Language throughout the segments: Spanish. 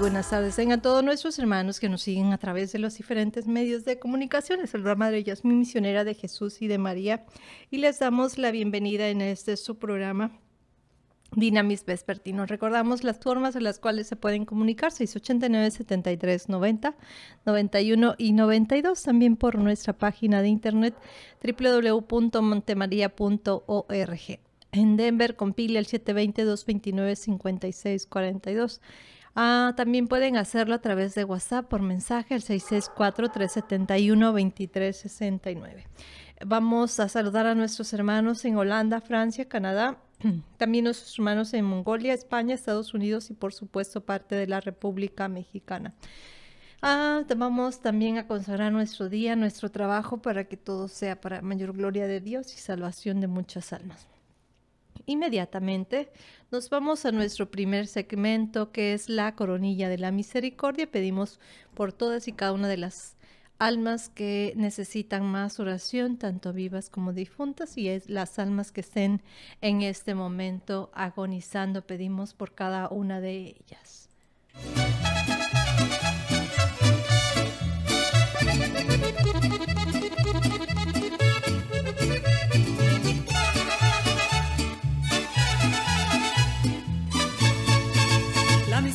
buenas tardes a todos nuestros hermanos que nos siguen a través de los diferentes medios de comunicación. El saluda Madre Yasmín, misionera de Jesús y de María, y les damos la bienvenida en este su programa Dinamis Vespertino. Recordamos las formas en las cuales se pueden comunicar, 689 73 90 91 y 92, también por nuestra página de internet www.montemaria.org. En Denver, compila el 720-229-5642. Ah, también pueden hacerlo a través de WhatsApp por mensaje al 664-371-2369. Vamos a saludar a nuestros hermanos en Holanda, Francia, Canadá, también nuestros hermanos en Mongolia, España, Estados Unidos y por supuesto parte de la República Mexicana. Ah, vamos también a consagrar nuestro día, nuestro trabajo, para que todo sea para mayor gloria de Dios y salvación de muchas almas inmediatamente nos vamos a nuestro primer segmento que es la coronilla de la misericordia. Pedimos por todas y cada una de las almas que necesitan más oración, tanto vivas como difuntas, y es las almas que estén en este momento agonizando. Pedimos por cada una de ellas.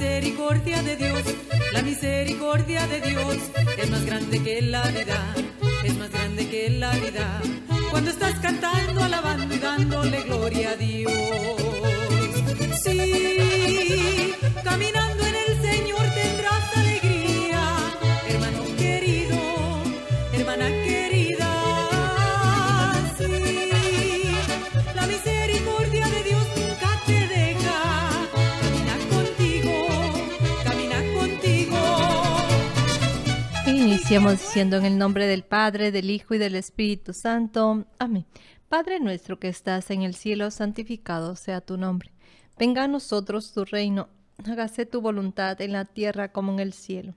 misericordia de Dios, la misericordia de Dios es más grande que la vida, es más grande que la vida. Cuando estás cantando, alabando y dándole gloria a Dios. diciendo en el nombre del Padre, del Hijo y del Espíritu Santo. Amén. Padre nuestro que estás en el cielo, santificado sea tu nombre. Venga a nosotros tu reino, hágase tu voluntad en la tierra como en el cielo.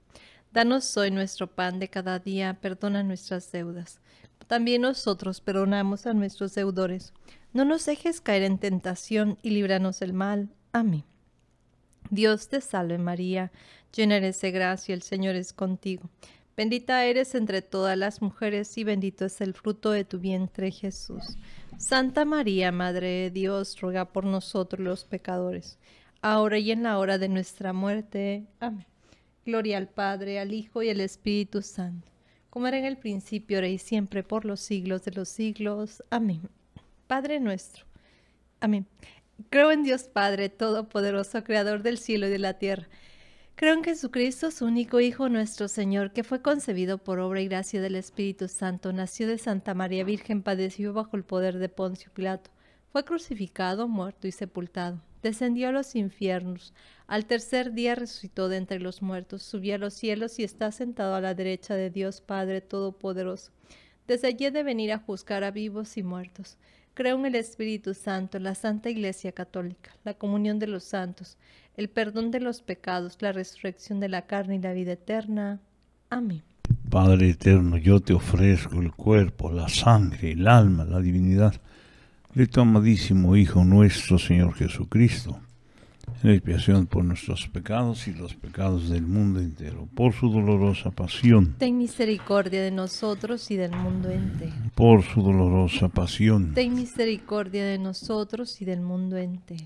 Danos hoy nuestro pan de cada día, perdona nuestras deudas. También nosotros perdonamos a nuestros deudores. No nos dejes caer en tentación y líbranos del mal. Amén. Dios te salve María, llena eres de gracia, el Señor es contigo. Bendita eres entre todas las mujeres y bendito es el fruto de tu vientre Jesús. Santa María, Madre de Dios, ruega por nosotros los pecadores, ahora y en la hora de nuestra muerte. Amén. Gloria al Padre, al Hijo y al Espíritu Santo, como era en el principio, ahora y siempre, por los siglos de los siglos. Amén. Padre nuestro. Amén. Creo en Dios Padre, Todopoderoso, Creador del cielo y de la tierra Creo en Jesucristo, su único Hijo, nuestro Señor, que fue concebido por obra y gracia del Espíritu Santo, nació de Santa María Virgen, padeció bajo el poder de Poncio Pilato, fue crucificado, muerto y sepultado, descendió a los infiernos, al tercer día resucitó de entre los muertos, subió a los cielos y está sentado a la derecha de Dios Padre Todopoderoso. Desde allí de venir a juzgar a vivos y muertos. Creo en el Espíritu Santo, la Santa Iglesia Católica, la comunión de los santos, el perdón de los pecados, la resurrección de la carne y la vida eterna. Amén. Padre eterno, yo te ofrezco el cuerpo, la sangre, el alma, la divinidad de tu amadísimo Hijo nuestro Señor Jesucristo, en expiación por nuestros pecados y los pecados del mundo entero, por su dolorosa pasión. Ten misericordia de nosotros y del mundo entero. Por su dolorosa pasión. Ten misericordia de nosotros y del mundo entero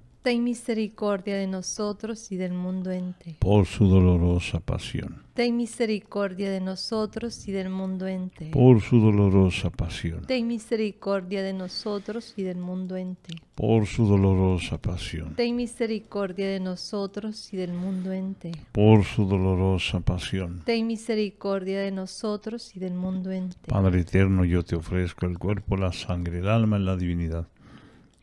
Ten misericordia de nosotros y del mundo entero. Por su dolorosa pasión. Ten misericordia de nosotros y del mundo entero. Por su dolorosa pasión. Ten misericordia de nosotros y del mundo entero. Por su dolorosa pasión. Ten misericordia de nosotros y del mundo ente. Por su dolorosa pasión. Ten misericordia de nosotros y del mundo entero. Padre eterno, yo te ofrezco el cuerpo, la sangre, el alma y la divinidad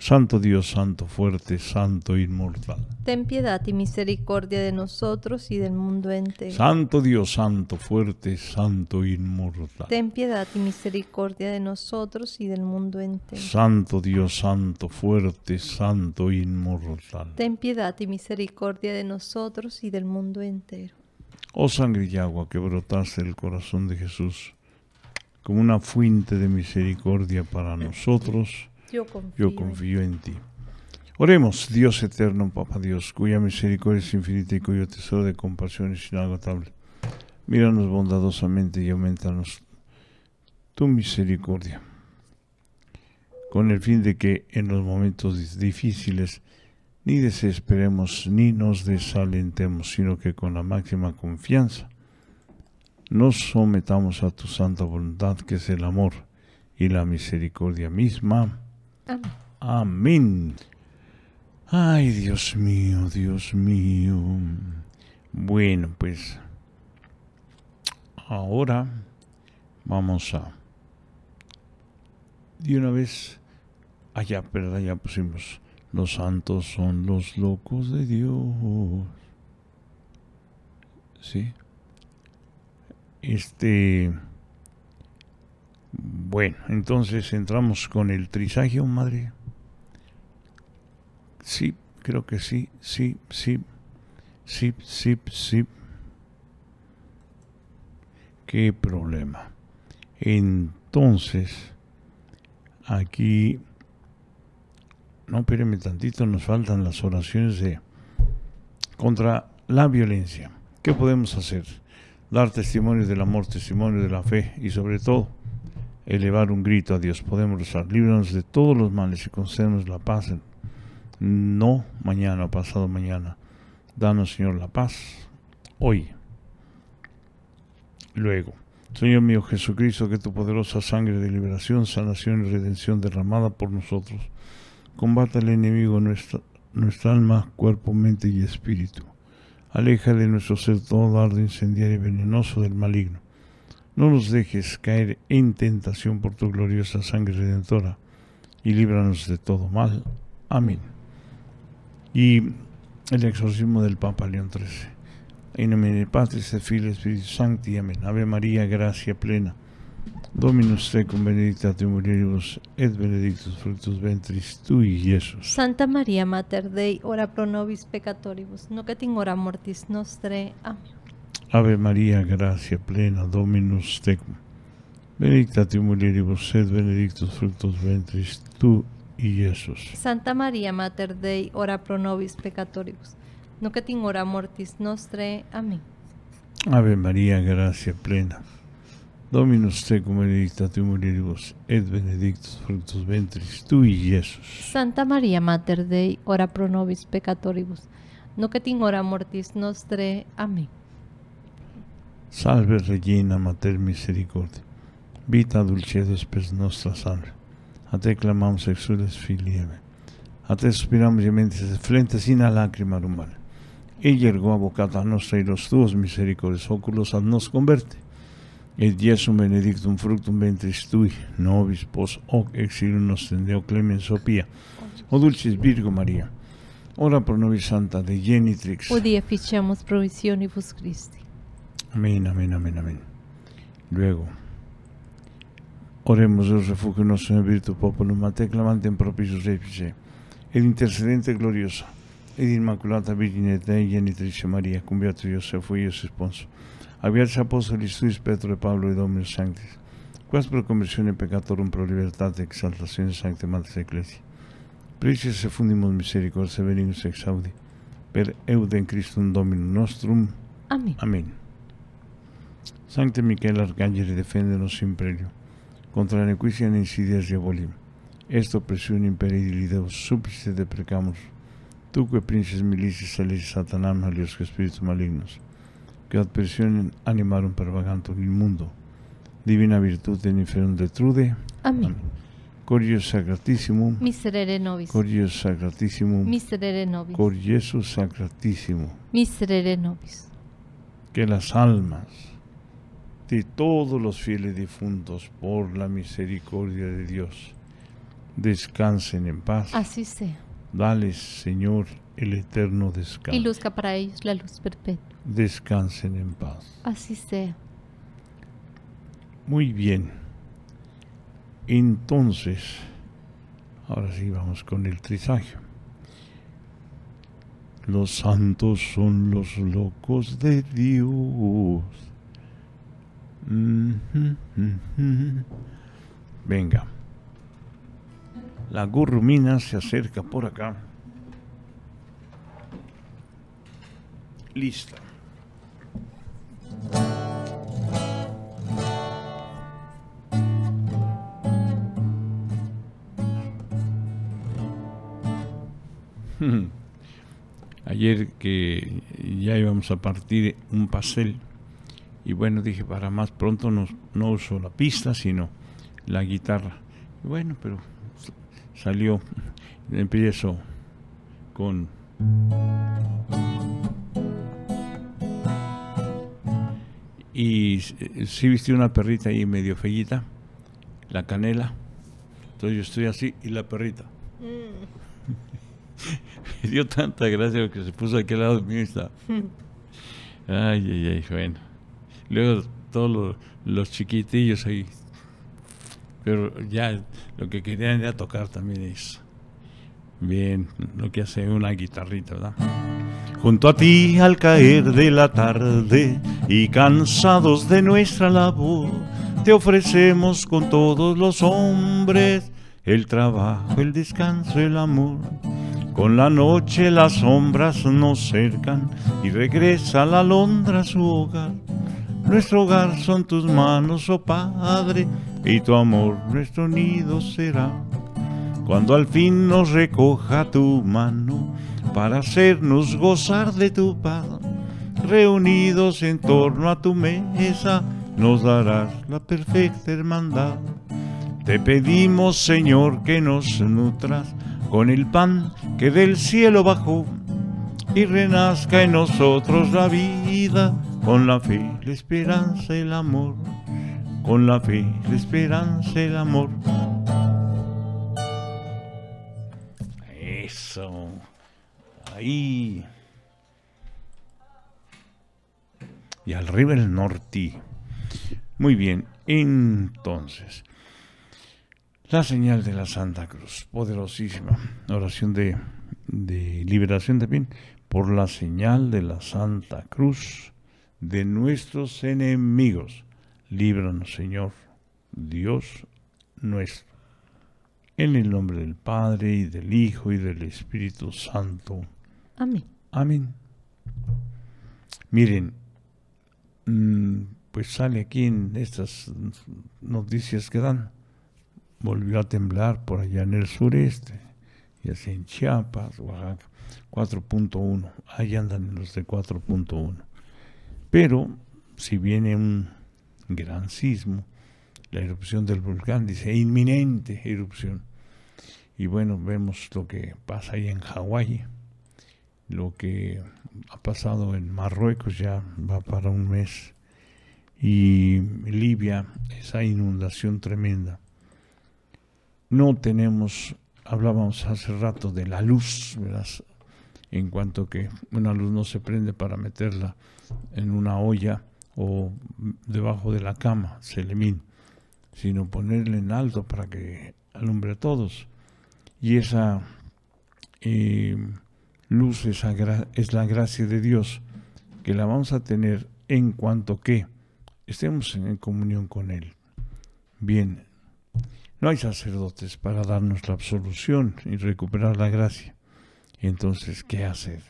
Santo Dios, Santo fuerte, Santo inmortal. Ten piedad y misericordia de nosotros y del mundo entero. Santo Dios, Santo fuerte, Santo inmortal. Ten piedad y misericordia de nosotros y del mundo entero. Santo Dios, Santo fuerte, Santo inmortal. Ten piedad y misericordia de nosotros y del mundo entero. Oh sangre y agua que brotaste del corazón de Jesús, como una fuente de misericordia para nosotros yo confío, en ti. Oremos, Dios eterno, Papa Dios, cuya misericordia es infinita y cuyo tesoro de compasión es inagotable. Míranos bondadosamente y aumentanos tu misericordia, con el fin de que en los momentos difíciles ni desesperemos ni nos desalentemos, sino que con la máxima confianza nos sometamos a tu santa voluntad, que es el amor y la misericordia misma. Amén. Ay, Dios mío, Dios mío. Bueno, pues ahora vamos a... De una vez... Allá, ¿verdad? Ya pusimos. Los santos son los locos de Dios. ¿Sí? Este... Bueno, entonces entramos con el trisagio, madre. Sí, creo que sí, sí, sí, sí, sí, sí. Qué problema. Entonces, aquí... No, espérenme tantito, nos faltan las oraciones de... contra la violencia. ¿Qué podemos hacer? Dar testimonio del amor, testimonio de la fe y sobre todo elevar un grito a Dios. Podemos rezar, líbranos de todos los males y concedernos la paz. No mañana pasado mañana. Danos, Señor, la paz hoy. Luego, Señor mío Jesucristo, que tu poderosa sangre de liberación, sanación y redención derramada por nosotros, combata al enemigo nuestra, nuestra alma, cuerpo, mente y espíritu. Aleja de nuestro ser todo dardo incendiario y venenoso del maligno no nos dejes caer en tentación por tu gloriosa sangre redentora, y líbranos de todo mal. Amén. Y el exorcismo del Papa León XIII. In nomine Patris et Espíritu Santo Sancti. Amén. Ave María, gracia plena. Dominus tecum benedicta tu mulieribus et benedictus fructus ventris y Jesús. Santa María, Mater Dei, ora pro nobis peccatoribus, nunc et in hora mortis nostre. Amén. Ave María, gracia plena, Dominus tecum. Benedicta tu mulieribus et benedictus fructus ventris tu y Jesús. Santa María, Mater Dei, ora pro nobis peccatoribus, no que hora mortis nostre. Amén. Ave María, gracia plena, Dominus tecum benedicta tu mulieribus et benedictus fructus ventris tu y Jesús. Santa María, Mater Dei, ora pro nobis peccatoribus, no que hora mortis nostre. Amén. Salve Regina, Mater Misericordia, vita dulce Spes nostra salve. A te clamamos exules filieve, a te suspiramos de frente sin la lágrima rumana. Y ergó a bocata nostra y los tuos misericordios óculos a nos converte. Et un benedictum fructum ventris tui, nobis pos hoc exilum nos tendeo clemens opia. O dulcis Virgo María, ora por nobis santa de genitrix. provisión y vos Christi. Amén, amén, amén, amén. Luego, oremos, el refugio nuestro en virtud popolo mate clamante en propicio refice, el intercedente glorioso, el Inmaculata Virgen y genitrice María, cum beato Iosefo y su esposo, apóstol y su Petro de Pablo y Domino Sanctis, quas pro conversione pecatorum pro de exaltación sancte la Iglesia. Prisces se fundimos misericordia, venimos exaudi, per euden Christum Dominum nostrum. Amén. Amén. Sancte Miquel Arcángel, deféndenos sin prelio, contra la y insidias diaboli. Esto presión de Deus, súplice de precamos. Tú que princes milices salis satanam a los espíritus malignos, que ad presión animaron el mundo Divina virtud en inferno de trude. Amén. Amén. Sacratísimo Sacratissimum. Miserere nobis. Corio Sacratissimum. Miserere nobis. Cor Sacratissimum. Miserere nobis. Que las almas de todos los fieles difuntos por la misericordia de Dios. Descansen en paz. Así sea. Dales, Señor, el eterno descanso. Y luzca para ellos la luz perpetua. Descansen en paz. Así sea. Muy bien. Entonces, ahora sí vamos con el trisagio. Los santos son los locos de Dios Venga. La gurrumina se acerca por acá. Lista. Ayer que ya íbamos a partir un pastel y bueno, dije, para más pronto no, uso la pista, sino la guitarra. Y bueno, pero salió, empiezo con... Y sí viste una perrita ahí medio fellita, la canela. Entonces yo estoy así y la perrita. Mm. Me dio tanta gracia que se puso aquí al lado mío y está. Ay, ay, ay, bueno. Luego todos los, chiquitillos ahí. Pero ya lo que querían era tocar también es bien lo que hace una guitarrita, ¿verdad? Junto a ti al caer de la tarde y cansados de nuestra labor, te ofrecemos con todos los hombres el trabajo, el descanso, el amor. Con la noche las sombras nos cercan y regresa la alondra a su hogar nuestro hogar son tus manos, oh Padre, y tu amor nuestro nido será. Cuando al fin nos recoja tu mano para hacernos gozar de tu paz, reunidos en torno a tu mesa, nos darás la perfecta hermandad. Te pedimos, Señor, que nos nutras con el pan que del cielo bajó y renazca en nosotros la vida con la fe, la esperanza, el amor, con la fe, la esperanza, el amor. Eso, ahí. Y al River Norte. Muy bien, entonces, la señal de la Santa Cruz, poderosísima, oración de, de liberación también, por la señal de la Santa Cruz de nuestros enemigos. Líbranos, Señor, Dios nuestro. En el nombre del Padre, y del Hijo, y del Espíritu Santo. Amén. Amén. Miren, mm, pues sale aquí en estas noticias que dan. Volvió a temblar por allá en el sureste, y así en Chiapas, Oaxaca, 4.1. Ahí andan los de 4.1. Pero si viene un gran sismo, la erupción del volcán, dice, inminente erupción. Y bueno, vemos lo que pasa ahí en Hawái, lo que ha pasado en Marruecos, ya va para un mes, y Libia, esa inundación tremenda. No tenemos, hablábamos hace rato de la luz, En cuanto que una luz no se prende para meterla en una olla o debajo de la cama, Selemín, sino ponerle en alto para que alumbre a todos. Y esa eh, luz es la gracia de Dios, que la vamos a tener en cuanto que estemos en comunión con Él. Bien, no hay sacerdotes para darnos la absolución y recuperar la gracia. Entonces, ¿qué hacer?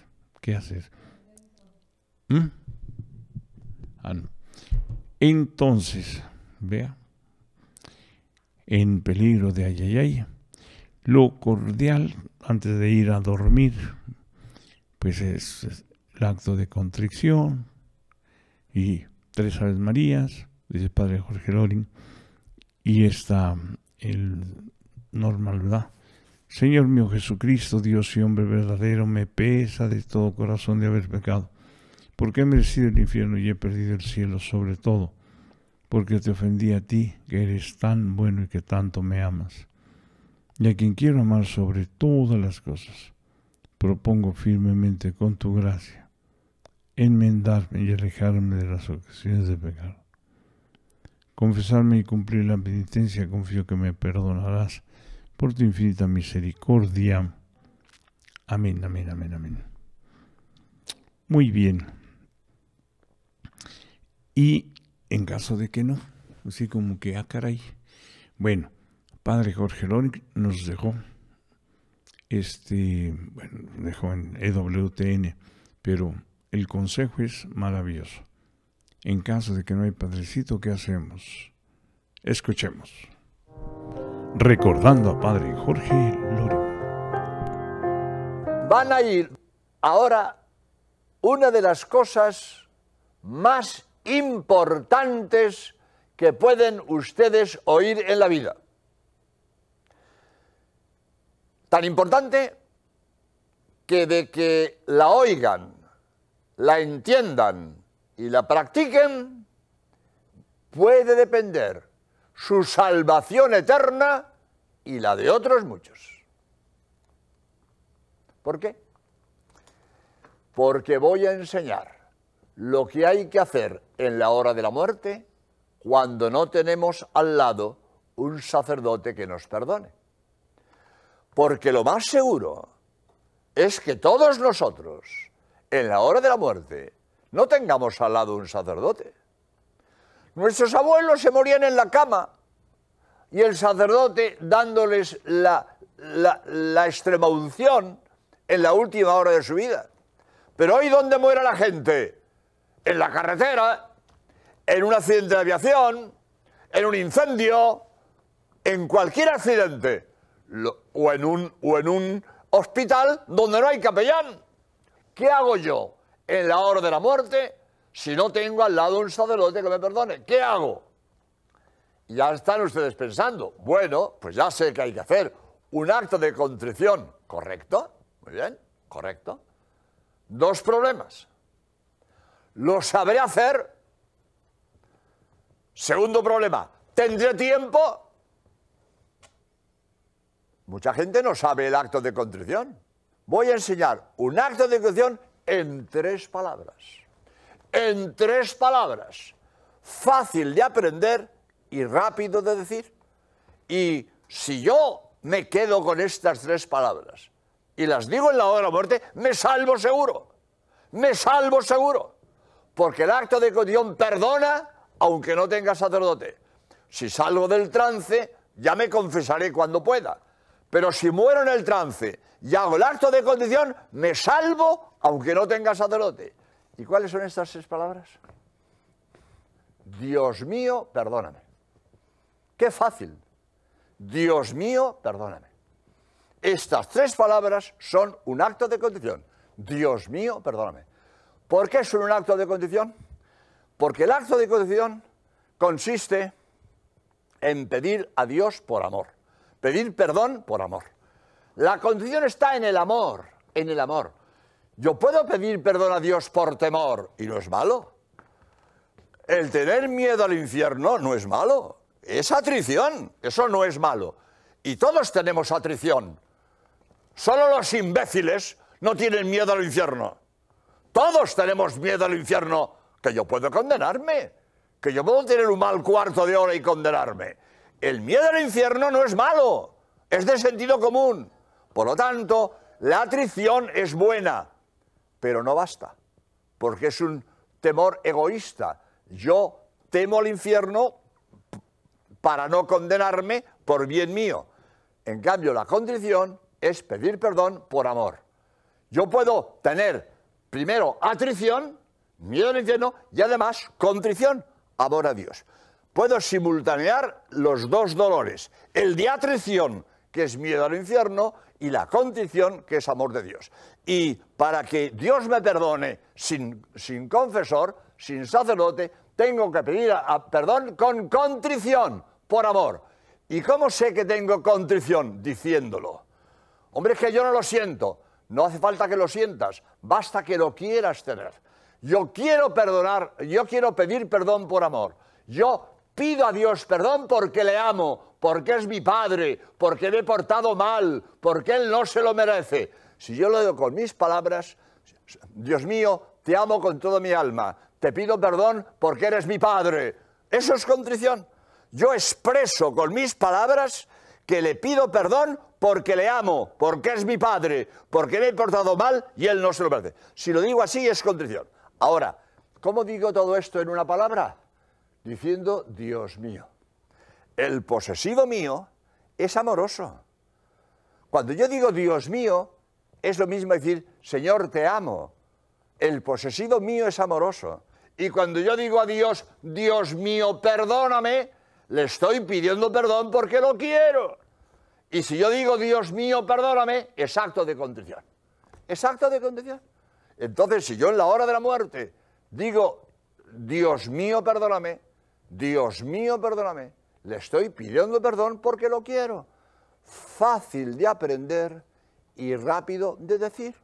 ¿Qué hacer? ¿Mm? Ah, Entonces, vea, en peligro de ayayay, lo cordial antes de ir a dormir, pues es, el acto de contrición y tres Aves Marías, dice el padre Jorge Loring y esta el normal, Señor mío Jesucristo, Dios y hombre verdadero, me pesa de todo corazón de haber pecado porque he merecido el infierno y he perdido el cielo sobre todo, porque te ofendí a ti, que eres tan bueno y que tanto me amas, y a quien quiero amar sobre todas las cosas. Propongo firmemente con tu gracia enmendarme y alejarme de las ocasiones de pecar. Confesarme y cumplir la penitencia confío que me perdonarás por tu infinita misericordia. Amén, amén, amén, amén. Muy bien. Y en caso de que no, así pues como que, ah, caray. Bueno, padre Jorge Loric nos dejó, este, bueno, dejó en EWTN, pero el consejo es maravilloso. En caso de que no hay padrecito, ¿qué hacemos? Escuchemos. Recordando a Padre Jorge Loric. Van a ir ahora una de las cosas más importantes que pueden ustedes oír en la vida. Tan importante que de que la oigan, la entiendan y la practiquen, puede depender su salvación eterna y la de otros muchos. ¿Por qué? Porque voy a enseñar lo que hay que hacer en la hora de la muerte cuando no tenemos al lado un sacerdote que nos perdone. Porque lo más seguro es que todos nosotros, en la hora de la muerte, no tengamos al lado un sacerdote. Nuestros abuelos se morían en la cama y el sacerdote dándoles la, la, unción en la última hora de su vida. Pero hoy, ¿dónde muere la gente? en la carretera, en un accidente de aviación, en un incendio, en cualquier accidente, o, en un, o en un hospital donde no hay capellán. ¿Qué hago yo en la hora de la muerte si no tengo al lado un sacerdote que me perdone? ¿Qué hago? Ya están ustedes pensando, bueno, pues ya sé que hay que hacer un acto de contrición, ¿correcto? Muy bien, correcto. Dos problemas lo sabré hacer. Segundo problema, ¿tendré tiempo? Mucha gente no sabe el acto de contrición. Voy a enseñar un acto de contrición en tres palabras. En tres palabras. Fácil de aprender y rápido de decir. Y si yo me quedo con estas tres palabras y las digo en la hora de la muerte, me salvo seguro. Me salvo seguro. Porque el acto de condición perdona aunque no tenga sacerdote. Si salgo del trance, ya me confesaré cuando pueda. Pero si muero en el trance y hago el acto de condición, me salvo aunque no tenga sacerdote. ¿Y cuáles son estas seis palabras? Dios mío, perdóname. Qué fácil. Dios mío, perdóname. Estas tres palabras son un acto de condición. Dios mío, perdóname. ¿Por qué es un acto de condición? Porque el acto de condición consiste en pedir a Dios por amor, pedir perdón por amor. La condición está en el amor, en el amor. Yo puedo pedir perdón a Dios por temor y no es malo. El tener miedo al infierno no es malo. Es atrición, eso no es malo. Y todos tenemos atrición. Solo los imbéciles no tienen miedo al infierno. Todos tenemos miedo al infierno, que yo puedo condenarme, que yo puedo tener un mal cuarto de hora y condenarme. El miedo al infierno no es malo, es de sentido común. Por lo tanto, la atrición es buena, pero no basta, porque es un temor egoísta. Yo temo al infierno para no condenarme por bien mío. En cambio, la contrición es pedir perdón por amor. Yo puedo tener primero atrición, miedo al infierno, y además contrición, amor a Dios. Puedo simultanear los dos dolores, el de atrición, que es miedo al infierno, y la contrición, que es amor de Dios. Y para que Dios me perdone sin, confesor, sin sacerdote, tengo que pedir a, perdón con contrición, por amor. ¿Y cómo sé que tengo contrición? Diciéndolo. Hombre, es que yo no lo siento. No hace falta que lo sientas, basta que lo quieras tener. Yo quiero perdonar, yo quiero pedir perdón por amor. Yo pido a Dios perdón porque le amo, porque es mi padre, porque me he portado mal, porque Él no se lo merece. Si yo lo digo con mis palabras, Dios mío, te amo con toda mi alma, te pido perdón porque eres mi padre. Eso es contrición. Yo expreso con mis palabras que le pido perdón porque le amo, porque es mi padre, porque le he portado mal y él no se lo merece. Si lo digo así es contrición. Ahora, ¿cómo digo todo esto en una palabra? Diciendo, Dios mío, el posesivo mío es amoroso. Cuando yo digo Dios mío, es lo mismo decir, Señor, te amo. El posesivo mío es amoroso. Y cuando yo digo a Dios, Dios mío, perdóname, le estoy pidiendo perdón porque lo quiero. Y si yo digo, Dios mío, perdóname, es acto de condición. Es acto de condición. Entonces, si yo en la hora de la muerte digo, Dios mío, perdóname, Dios mío, perdóname, le estoy pidiendo perdón porque lo quiero. Fácil de aprender y rápido de decir.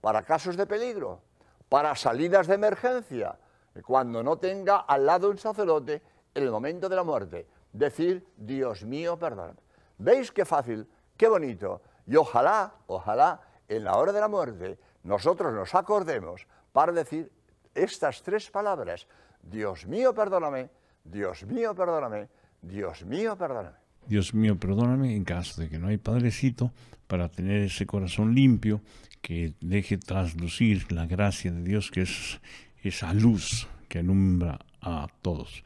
Para casos de peligro, para salidas de emergencia, cuando no tenga al lado un sacerdote en el momento de la muerte, decir, Dios mío, perdóname. ¿Veis qué fácil? ¡Qué bonito! Y ojalá, ojalá, en la hora de la muerte, nosotros nos acordemos para decir estas tres palabras. Dios mío, perdóname, Dios mío, perdóname, Dios mío, perdóname. Dios mío, perdóname en caso de que no hay padrecito para tener ese corazón limpio que deje traslucir la gracia de Dios que es esa luz que alumbra a todos.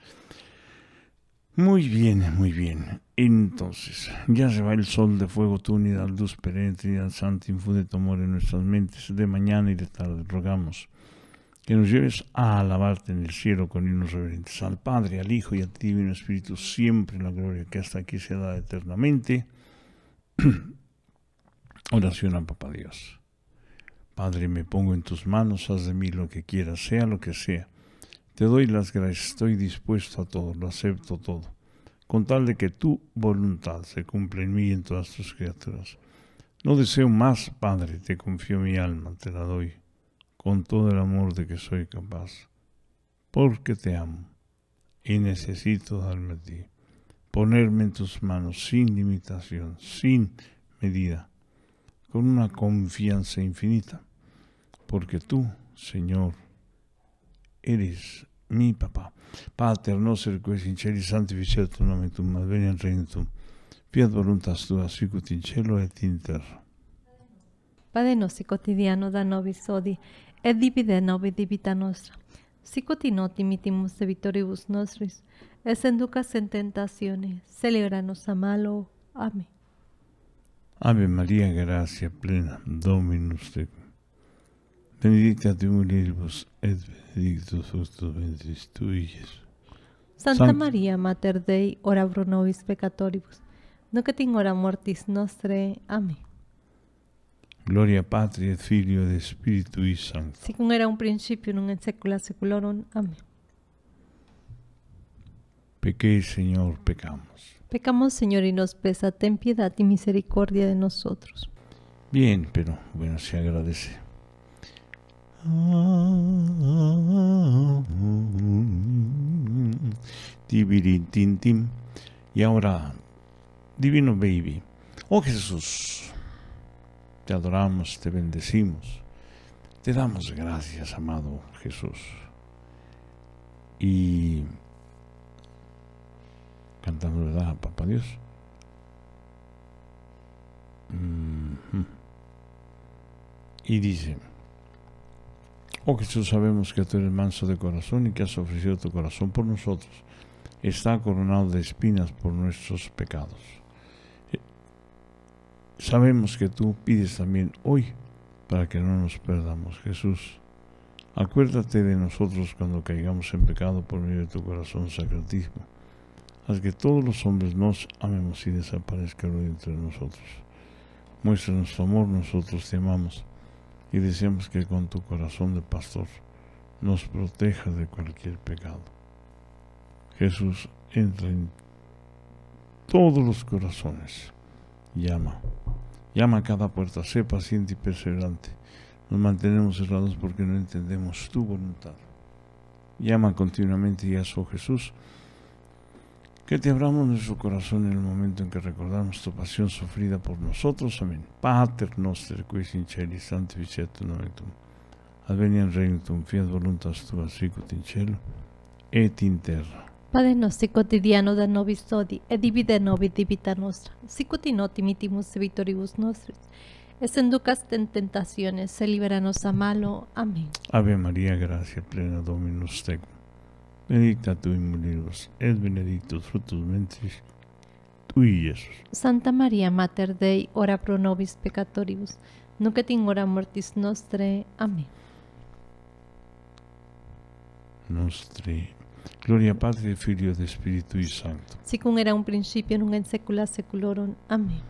Muy bien, muy bien. Entonces, ya se va el sol de fuego tu unidad, luz y al santo infunde tu amor en nuestras mentes de mañana y de tarde. Rogamos que nos lleves a alabarte en el cielo con himnos reverentes al Padre, al Hijo y al Divino Espíritu, siempre la gloria que hasta aquí se da eternamente. Oración a Papá Dios. Padre, me pongo en tus manos, haz de mí lo que quieras, sea lo que sea te doy las gracias, estoy dispuesto a todo, lo acepto todo, con tal de que tu voluntad se cumpla en mí y en todas tus criaturas. No deseo más, Padre, te confío mi alma, te la doy, con todo el amor de que soy capaz, porque te amo y necesito darme a ti, ponerme en tus manos sin limitación, sin medida, con una confianza infinita, porque tú, Señor, eres mi papá. Pater noster que in celis tu madre. tu reino fiat voluntas tua sicut in cielo et in terra. Padre nostro quotidiano da nobis odi, et divide nobis divita nostra. Sicut in de vitoribus nostris, es enducas en tentaciones, celebranos a malo. Amén. Ave María, gracia plena, Dominus tecum. Bendita tu et benedictus Santa María, Mater Dei, ora pro nobis peccatoribus, nunc et in hora mortis nostre. Amén. Gloria Patri et Filio de Espíritu y Santo. Según era un principio, en un se seculorum. Amén. Pequé, Señor, pecamos. Pecamos, Señor, y nos pesa. Ten piedad y misericordia de nosotros. Bien, pero bueno, se agradece. Y ahora, Divino Baby. Oh Jesús, te adoramos, te bendecimos, te damos gracias, amado Jesús. Y cantando verdad a Papá Dios. Mm, mm. Y dice. Oh Jesús, sabemos que tú eres manso de corazón y que has ofrecido tu corazón por nosotros. Está coronado de espinas por nuestros pecados. Eh, sabemos que tú pides también hoy para que no nos perdamos. Jesús, acuérdate de nosotros cuando caigamos en pecado por medio de tu corazón sacratísimo. Haz que todos los hombres nos amemos y desaparezca entre nosotros. Muéstranos tu amor, nosotros te amamos y deseamos que con tu corazón de pastor nos proteja de cualquier pecado. Jesús, entra en todos los corazones. Llama. Llama a cada puerta. Sé paciente y perseverante. Nos mantenemos cerrados porque no entendemos tu voluntad. Llama continuamente y haz, oh Jesús, que te abramos nuestro corazón en el momento en que recordamos tu pasión sufrida por nosotros. Amén. Pater noster, qui sinceri santificetu noetum. Advenian regnum, fiat voluntas tua, sicut in cielo, et in terra. Padre nostri cotidiano da nobis sodi, e eh, divide nobis divita nostra, sicut in otimitimus victoribus nostris, es enducas en tentaciones, se eh, liberanos a malo. Amén. Ave María, gracia plena, Dominus tecum. Benedicta tu inmunibus et benedictus frutus Tú y Jesús. Santa María, Mater Dei, ora pro nobis peccatoribus, nunc et hora mortis nostre. Amén. Nostre. Gloria Padre, Filio de Espíritu y Santo. Sicum era un principio, nunca en secula seculorum. Amén.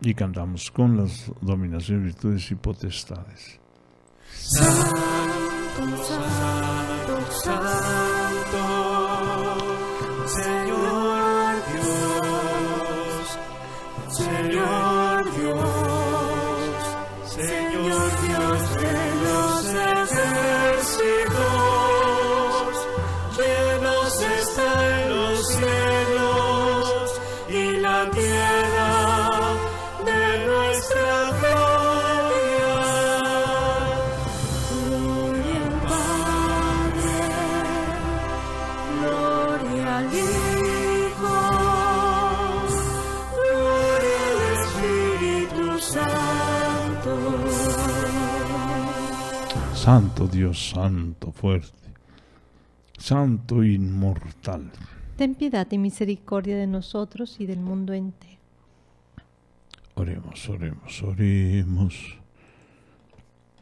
Y cantamos con las dominaciones, virtudes y potestades. Santo, time. Santo Dios, santo, fuerte, santo, inmortal. Ten piedad y misericordia de nosotros y del mundo entero. Oremos, oremos, oremos.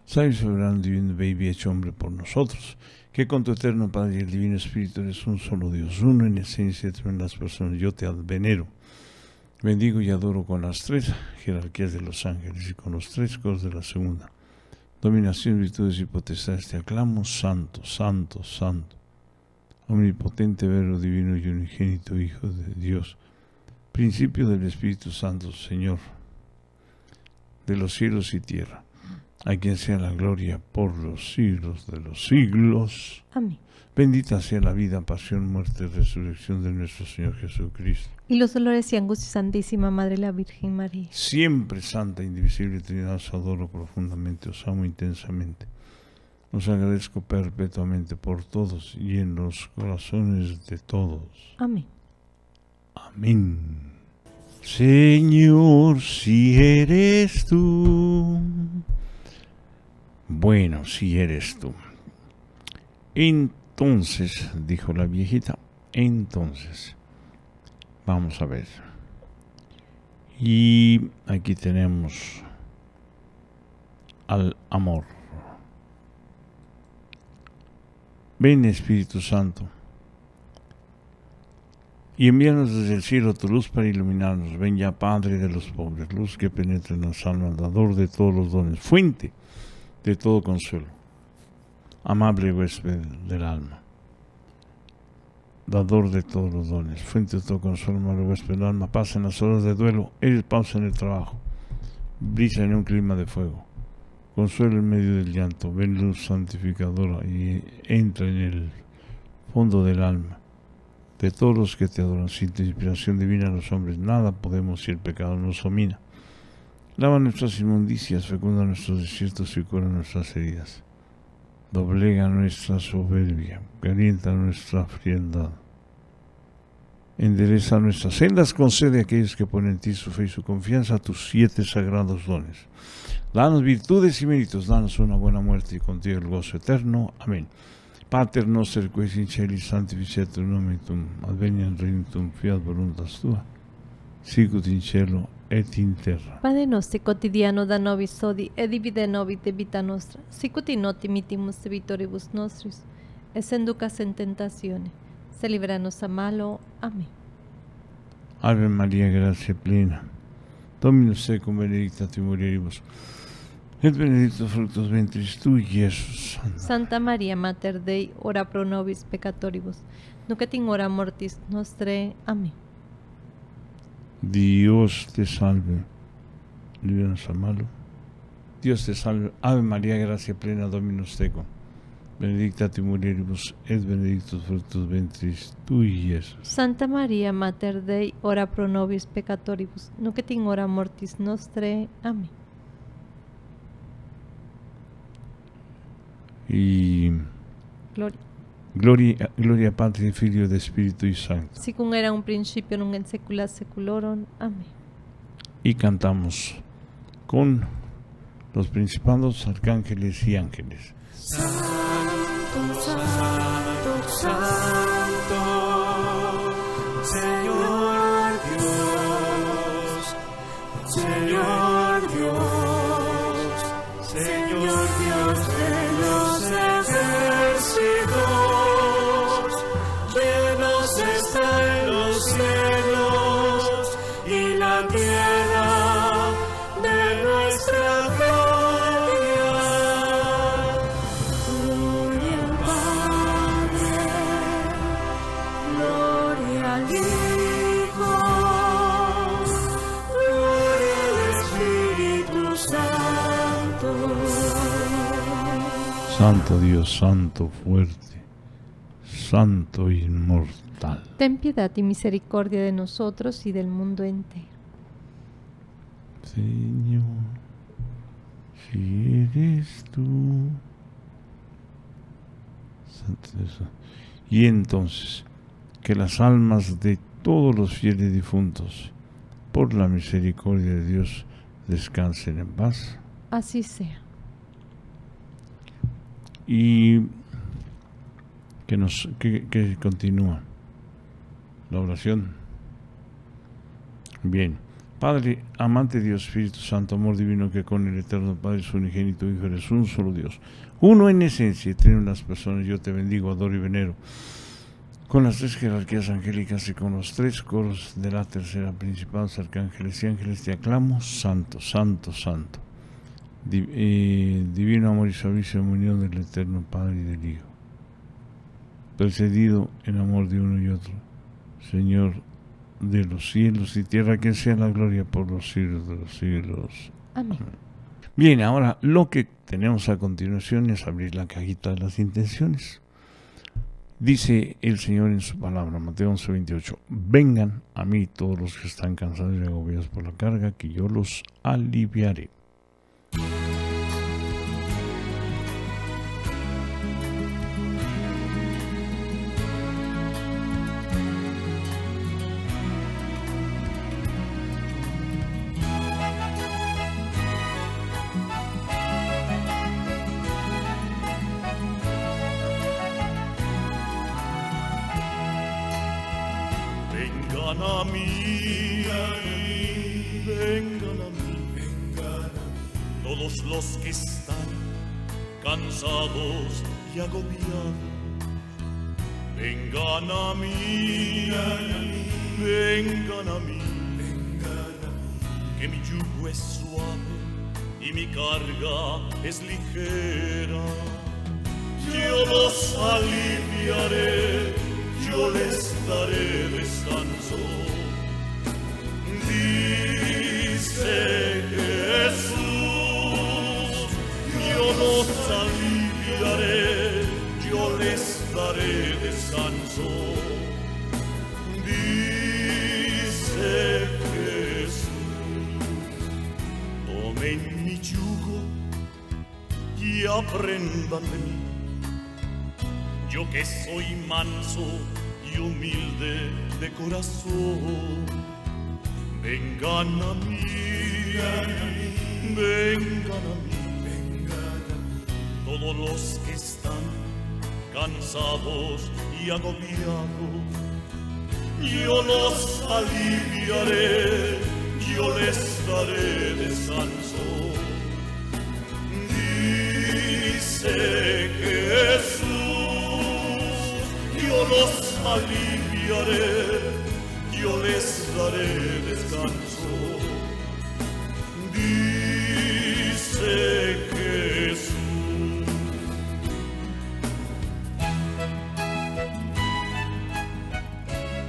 Sabes, soberano divino, baby, hecho hombre por nosotros, que con tu eterno Padre y el Divino Espíritu eres un solo Dios, uno en esencia, entre en las personas, yo te advenero. Bendigo y adoro con las tres jerarquías de los ángeles y con los tres coros de la segunda dominación, virtudes y potestades, te aclamo, santo, santo, santo, omnipotente verbo divino y unigénito Hijo de Dios, principio del Espíritu Santo, Señor, de los cielos y tierra, a quien sea la gloria por los siglos de los siglos. Amén. Bendita sea la vida, pasión, muerte y resurrección de nuestro Señor Jesucristo. Y los dolores y angustias, Santísima Madre, la Virgen María. Siempre Santa, Indivisible Trinidad, os adoro profundamente, os amo intensamente. Os agradezco perpetuamente por todos y en los corazones de todos. Amén. Amén. Señor, si eres tú. Bueno, si eres tú. Entonces, dijo la viejita, entonces, vamos a ver. Y aquí tenemos al amor. Ven Espíritu Santo y envíanos desde el cielo tu luz para iluminarnos. Ven ya Padre de los pobres, luz que penetra en el almas, dador de todos los dones, fuente de todo consuelo amable huésped del alma, dador de todos los dones, fuente de todo consuelo, amable huésped del alma, pasa en las horas de duelo, eres pausa en el trabajo, brisa en un clima de fuego, consuelo en medio del llanto, ven luz santificadora y entra en el fondo del alma. De todos los que te adoran, sin tu inspiración divina a los hombres, nada podemos si el pecado nos domina. Lava nuestras inmundicias, fecunda nuestros desiertos y cura nuestras heridas doblega nuestra soberbia, calienta nuestra frialdad, endereza nuestras sendas, concede a aquellos que ponen en ti su fe y su confianza tus siete sagrados dones. Danos virtudes y méritos, danos una buena muerte y contigo el gozo eterno. Amén. Pater noster quae in sanctificetur nomen tuum, adveniam fiat voluntas tua, sicut in cielo et in Padre nostro quotidiano da nobis sodi e divide nobis de vita nostra, sicut de noti mitimus vitoribus nostris, es enducas en tentazione, se libranos a malo. Amén. Ave Maria, gracia plena, Dominus seco, benedicta tu morieribus. et benedictus fructus ventris tu, Jesús. Santa Maria, Mater Dei, ora pro nobis peccatoribus, nunca et mortis nostre. Amén. Dios te salve. Líbranos al malo. Dios te salve. Ave María, gracia plena, Dominus teco. Benedicta tu mulieribus, et benedictus fructus ventris y Jesús. Santa María, Mater Dei, ora pro nobis peccatoribus, nunc que in hora mortis nostre. Amén. Y... Gloria. Gloria, gloria Padre, Filio de Espíritu y Santo. como era un principio, nunca en secula seculorum. Amén. Y cantamos con los principados, arcángeles y ángeles. Santo Dios, Santo fuerte, Santo inmortal. Ten piedad y misericordia de nosotros y del mundo entero. Señor, si eres tú. Y entonces, que las almas de todos los fieles difuntos, por la misericordia de Dios, descansen en paz. Así sea y que nos que, que continúa la oración. Bien. Padre, amante Dios, Espíritu Santo, amor divino que con el eterno Padre, su unigénito Hijo, eres un solo Dios. Uno en esencia y tres en las personas. Yo te bendigo, adoro y venero. Con las tres jerarquías angélicas y con los tres coros de la tercera principal, arcángeles y ángeles, te aclamo, santo, santo, santo. Eh, divino amor y servicio en unión del Eterno Padre y del Hijo, precedido en amor de uno y otro, Señor de los cielos y tierra, que sea la gloria por los siglos de los siglos. Amén. Bien, ahora lo que tenemos a continuación es abrir la cajita de las intenciones. Dice el Señor en su palabra, Mateo 11, 28, vengan a mí todos los que están cansados y agobiados por la carga, que yo los aliviaré. Thank you. mi carga es ligera. Yo no salí aprendan mí. Yo que soy manso y humilde de corazón, vengan a mí, vengan a mí, vengan a mí, todos los que están cansados y agobiados, yo los aliviaré, yo les daré descanso. Dice Jesús, yo los aliviaré, yo les daré descanso.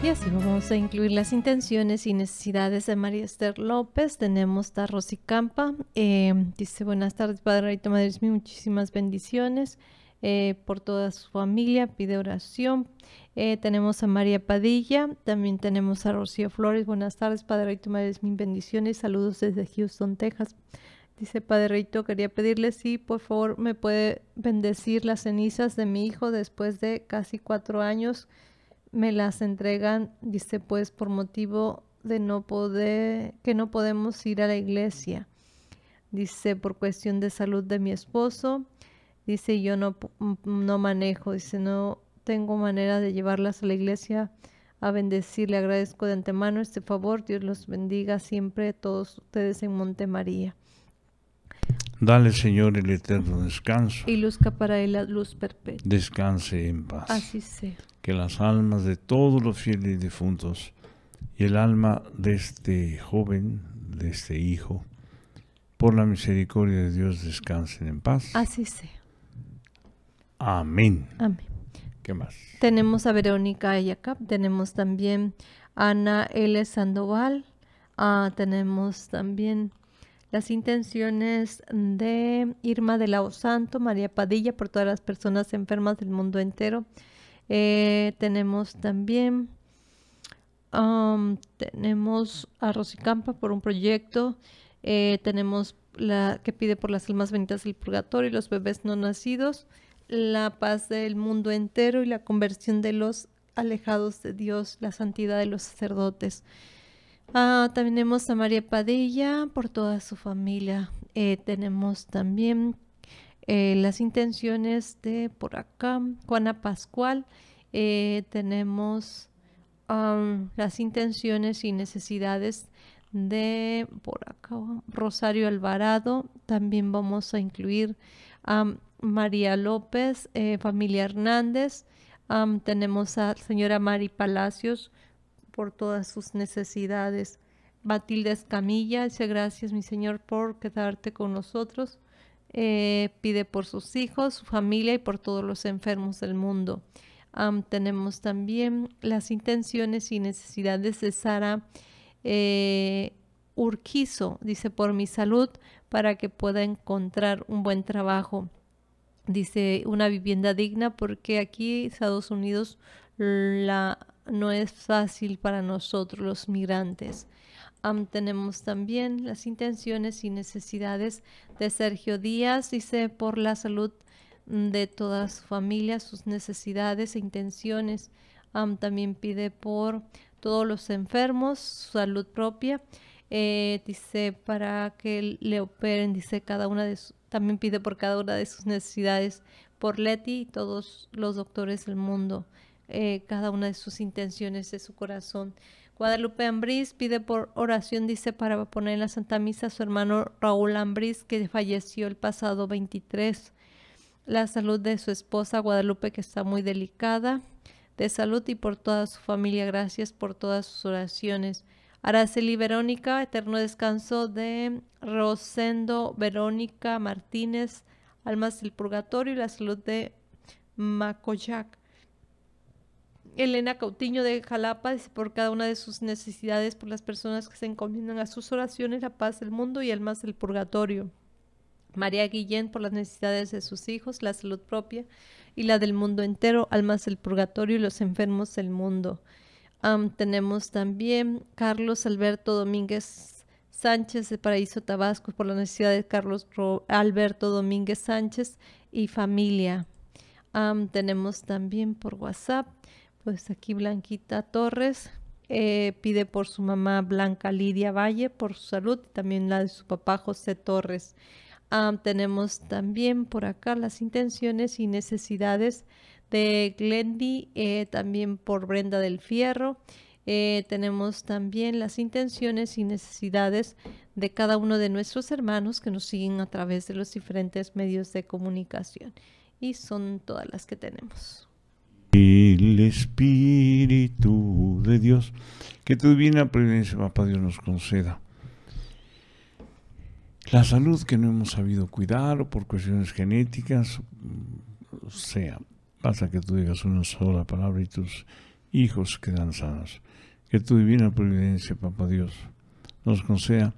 Y así vamos a incluir las intenciones y necesidades de María Esther López. Tenemos a Rosy Campa. Eh, dice, buenas tardes, Padre madres Madre muchísimas bendiciones. Eh, por toda su familia, pide oración. Eh, tenemos a María Padilla, también tenemos a Rocío Flores. Buenas tardes, Padre madres Madre bendiciones. Saludos desde Houston, Texas. Dice Padre quería pedirle si por favor me puede bendecir las cenizas de mi hijo después de casi cuatro años me las entregan, dice pues, por motivo de no poder, que no podemos ir a la iglesia. Dice, por cuestión de salud de mi esposo, dice, yo no, no manejo, dice, no tengo manera de llevarlas a la iglesia a bendecir. Le agradezco de antemano este favor. Dios los bendiga siempre a todos ustedes en Monte María. Dale, Señor, el eterno descanso. Y luzca para él la luz perpetua. Descanse en paz. Así sea que las almas de todos los fieles difuntos y el alma de este joven, de este hijo, por la misericordia de Dios descansen en paz. Así sea. Amén. Amén. ¿Qué más? Tenemos a Verónica Ayacap, tenemos también a Ana L. Sandoval, ah, tenemos también las intenciones de Irma de Lao Santo, María Padilla, por todas las personas enfermas del mundo entero. Eh, tenemos también, a um, tenemos a Campa por un proyecto. Eh, tenemos la que pide por las almas benditas del purgatorio y los bebés no nacidos, la paz del mundo entero y la conversión de los alejados de Dios, la santidad de los sacerdotes. Ah, también tenemos a María Padilla por toda su familia. Eh, tenemos también eh, las intenciones de por acá, Juana Pascual, eh, tenemos las intenciones y necesidades de por acá, Rosario Alvarado, también vamos a incluir a María López, eh, familia Hernández, tenemos a señora Mari Palacios por todas sus necesidades. Batilda Escamilla dice gracias mi señor por quedarte con nosotros. Eh, pide por sus hijos, su familia y por todos los enfermos del mundo. tenemos también las intenciones y necesidades de Sara eh, Urquizo, dice, por mi salud, para que pueda encontrar un buen trabajo. Dice, una vivienda digna, porque aquí Estados Unidos la, no es fácil para nosotros los migrantes tenemos también las intenciones y necesidades de Sergio Díaz, dice, por la salud mm, de toda su familia, sus necesidades e intenciones. también pide por todos los enfermos, su salud propia. Eh, dice, para que le operen, dice, cada una de sus, también pide por cada una de sus necesidades, por Leti y todos los doctores del mundo, eh, cada una de sus intenciones de su corazón. Guadalupe Ambriz pide por oración, dice, para poner en la Santa Misa a su hermano Raúl Ambriz, que falleció el pasado 23. La salud de su esposa Guadalupe, que está muy delicada, de salud y por toda su familia. Gracias por todas sus oraciones. Araceli Verónica, eterno descanso de Rosendo Verónica Martínez, almas del purgatorio y la salud de Macoyac. Elena Cautiño de Jalapa por cada una de sus necesidades, por las personas que se encomiendan a sus oraciones, la paz del mundo y almas más del purgatorio. María Guillén por las necesidades de sus hijos, la salud propia y la del mundo entero, almas del purgatorio y los enfermos del mundo. tenemos también Carlos Alberto Domínguez Sánchez de Paraíso Tabasco por las necesidades de Carlos Alberto Domínguez Sánchez y familia. tenemos también por WhatsApp pues aquí Blanquita Torres eh, pide por su mamá Blanca Lidia Valle, por su salud, y también la de su papá José Torres. Ah, tenemos también por acá las intenciones y necesidades de Glendy, eh, también por Brenda del Fierro. Eh, tenemos también las intenciones y necesidades de cada uno de nuestros hermanos que nos siguen a través de los diferentes medios de comunicación. Y son todas las que tenemos. El Espíritu de Dios, que tu divina providencia, papá Dios, nos conceda. La salud que no hemos sabido cuidar o por cuestiones genéticas, sea, pasa que tú digas una sola palabra y tus hijos quedan sanos. Que tu divina providencia, papá Dios, nos conceda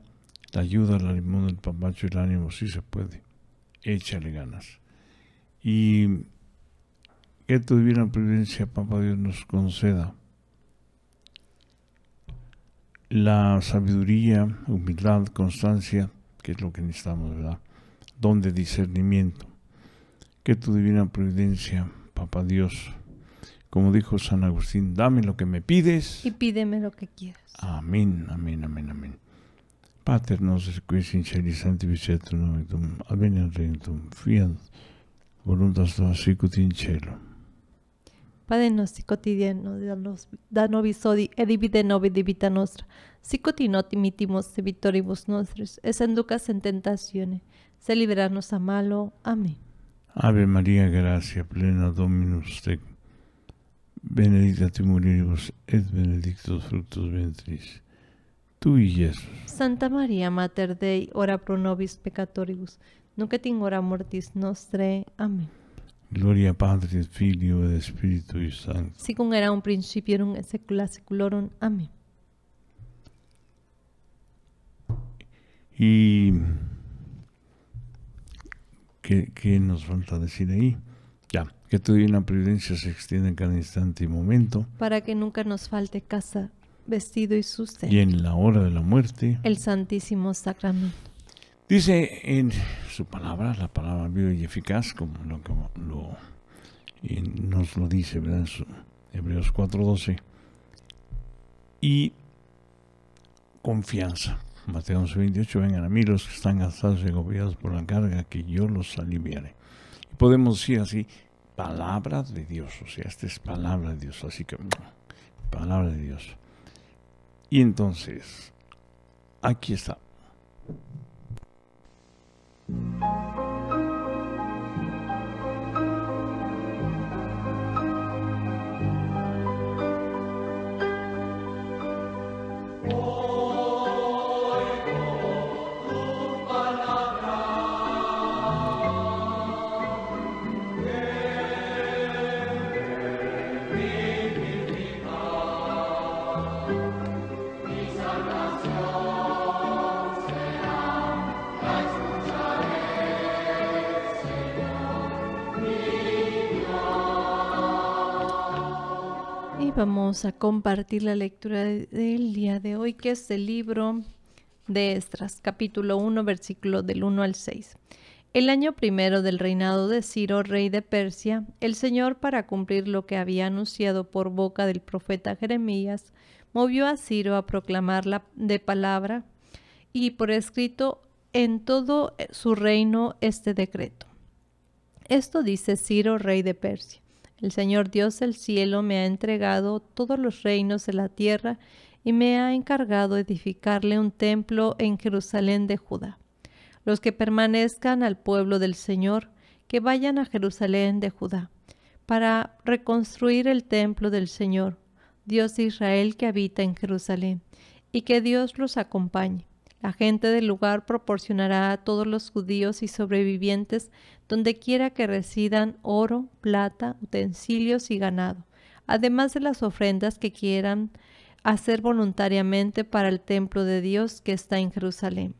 la ayuda, la limón, el papacho y el ánimo, si se puede. Échale ganas. Y que tu divina providencia, Papa Dios, nos conceda la sabiduría, humildad, constancia, que es lo que necesitamos, ¿verdad? Don de discernimiento. Que tu divina providencia, Papa Dios, como dijo San Agustín, dame lo que me pides. Y pídeme lo que quieras. Amén, amén, amén, amén. Pater noster qui sinceri tu nombre, tuum, voluntas tua in Padre cotidiano, danos, danos e divide nobis divita nostra, sicoti not de vitoribus nostris, es enducas en tentaciones, se liberarnos a malo. Amén. Ave María, gracia plena, Dominus tec, benedicta tu mulieribus, et benedictus fructus ventris. Tu y Jesús. Santa María, Mater Dei, ora pro nobis peccatoribus, nunc et in hora mortis nostre. Amén. Gloria Padre, Filio Espíritu y Santo. como era un principio, era un secular Amén. Y ¿qué, ¿qué, nos falta decir ahí? Ya, que tu divina providencia se extiende en cada instante y momento. Para que nunca nos falte casa, vestido y sustento. Y en la hora de la muerte. El Santísimo Sacramento. Dice en su palabra, la palabra viva y eficaz, como lo, nos lo dice, ¿verdad? En Hebreos 4:12. Y confianza. Mateo 11:28, vengan a mí los que están gastados y agobiados por la carga, que yo los aliviaré. Y podemos decir así, palabra de Dios, o sea, esta es palabra de Dios, así que palabra de Dios. Y entonces, aquí está. thank you vamos a compartir la lectura del día de hoy, que es el libro de Estras, capítulo 1, versículo del 1 al 6. El año primero del reinado de Ciro, rey de Persia, el Señor, para cumplir lo que había anunciado por boca del profeta Jeremías, movió a Ciro a proclamar la de palabra y por escrito en todo su reino este decreto. Esto dice Ciro, rey de Persia. El Señor Dios del cielo me ha entregado todos los reinos de la tierra y me ha encargado edificarle un templo en Jerusalén de Judá. Los que permanezcan al pueblo del Señor, que vayan a Jerusalén de Judá, para reconstruir el templo del Señor, Dios de Israel que habita en Jerusalén, y que Dios los acompañe la gente del lugar proporcionará a todos los judíos y sobrevivientes, donde quiera que residan, oro, plata, utensilios y ganado, además de las ofrendas que quieran hacer voluntariamente para el templo de Dios que está en Jerusalén.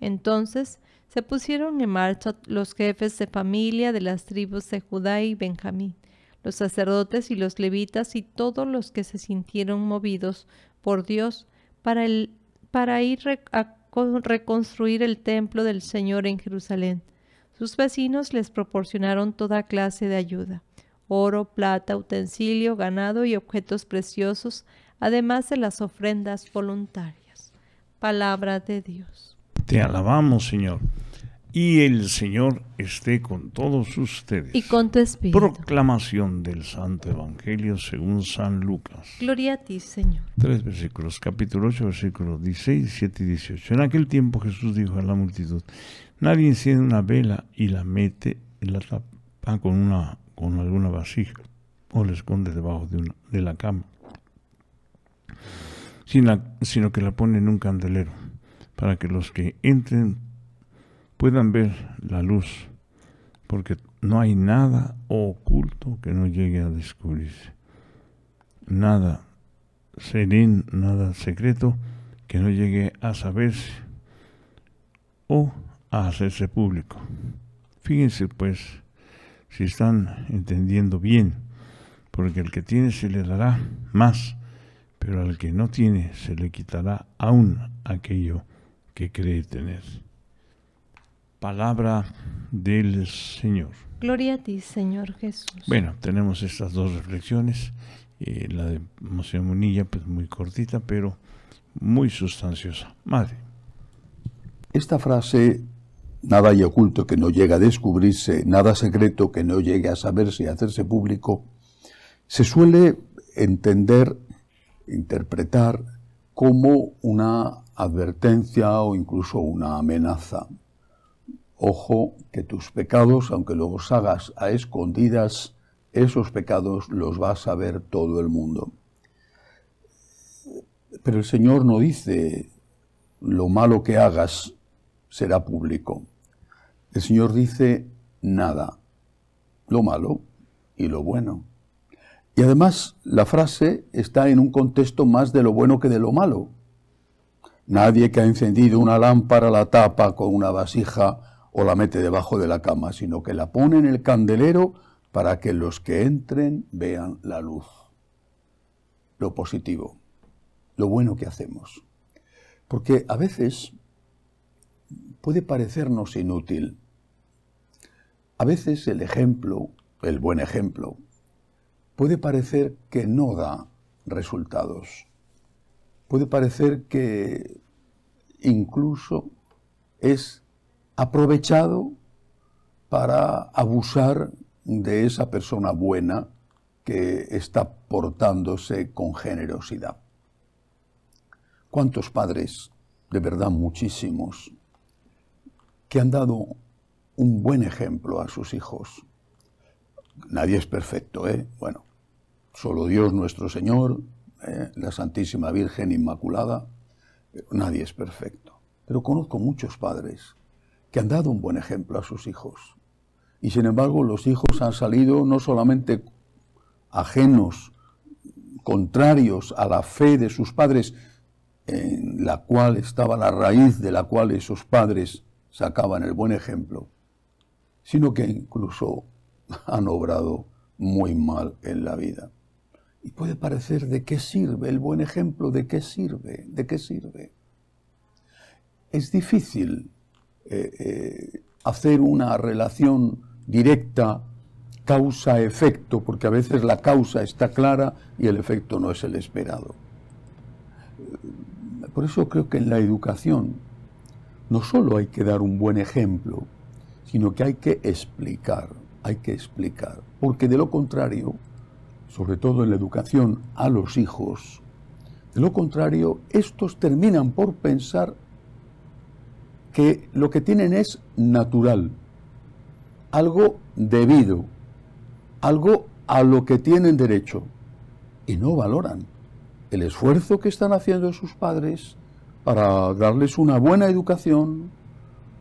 Entonces se pusieron en marcha los jefes de familia de las tribus de Judá y Benjamín, los sacerdotes y los levitas y todos los que se sintieron movidos por Dios para el para ir a reconstruir el templo del Señor en Jerusalén. Sus vecinos les proporcionaron toda clase de ayuda, oro, plata, utensilio, ganado y objetos preciosos, además de las ofrendas voluntarias. Palabra de Dios. Te alabamos, Señor y el Señor esté con todos ustedes. Y con tu espíritu. Proclamación del Santo Evangelio según San Lucas. Gloria a ti, Señor. Tres versículos, capítulo 8, versículos 16, 7 y 18. En aquel tiempo Jesús dijo a la multitud, nadie enciende una vela y la mete en la tapa con, una, con alguna vasija o la esconde debajo de, una, de la cama, sino, sino que la pone en un candelero para que los que entren puedan ver la luz, porque no hay nada oculto que no llegue a descubrirse. Nada serín, nada secreto que no llegue a saberse o a hacerse público. Fíjense pues si están entendiendo bien, porque el que tiene se le dará más, pero al que no tiene se le quitará aún aquello que cree tener. Palabra del Señor. Gloria a ti, Señor Jesús. Bueno, tenemos estas dos reflexiones. Eh, la de Monseñor Munilla, pues muy cortita, pero muy sustanciosa. Madre. Esta frase, nada hay oculto que no llegue a descubrirse, nada secreto que no llegue a saberse y hacerse público, se suele entender, interpretar como una advertencia o incluso una amenaza. Ojo que tus pecados, aunque los hagas a escondidas, esos pecados los va a saber todo el mundo. Pero el Señor no dice, lo malo que hagas será público. El Señor dice, nada, lo malo y lo bueno. Y además la frase está en un contexto más de lo bueno que de lo malo. Nadie que ha encendido una lámpara la tapa con una vasija o la mete debajo de la cama, sino que la pone en el candelero para que los que entren vean la luz. Lo positivo, lo bueno que hacemos. Porque a veces puede parecernos inútil. A veces el ejemplo, el buen ejemplo, puede parecer que no da resultados. Puede parecer que incluso es aprovechado para abusar de esa persona buena que está portándose con generosidad. ¿Cuántos padres, de verdad muchísimos, que han dado un buen ejemplo a sus hijos? Nadie es perfecto, ¿eh? Bueno, solo Dios nuestro Señor, eh, la Santísima Virgen Inmaculada, pero nadie es perfecto. Pero conozco muchos padres que han dado un buen ejemplo a sus hijos. Y sin embargo, los hijos han salido no solamente ajenos, contrarios a la fe de sus padres, en la cual estaba la raíz de la cual esos padres sacaban el buen ejemplo, sino que incluso han obrado muy mal en la vida. Y puede parecer de qué sirve el buen ejemplo, de qué sirve, de qué sirve. Es difícil eh, eh, hacer una relación directa causa-efecto, porque a veces la causa está clara y el efecto no es el esperado. Por eso creo que en la educación no solo hay que dar un buen ejemplo, sino que hay que explicar, hay que explicar, porque de lo contrario, sobre todo en la educación a los hijos, de lo contrario, estos terminan por pensar que lo que tienen es natural, algo debido, algo a lo que tienen derecho, y no valoran el esfuerzo que están haciendo sus padres para darles una buena educación,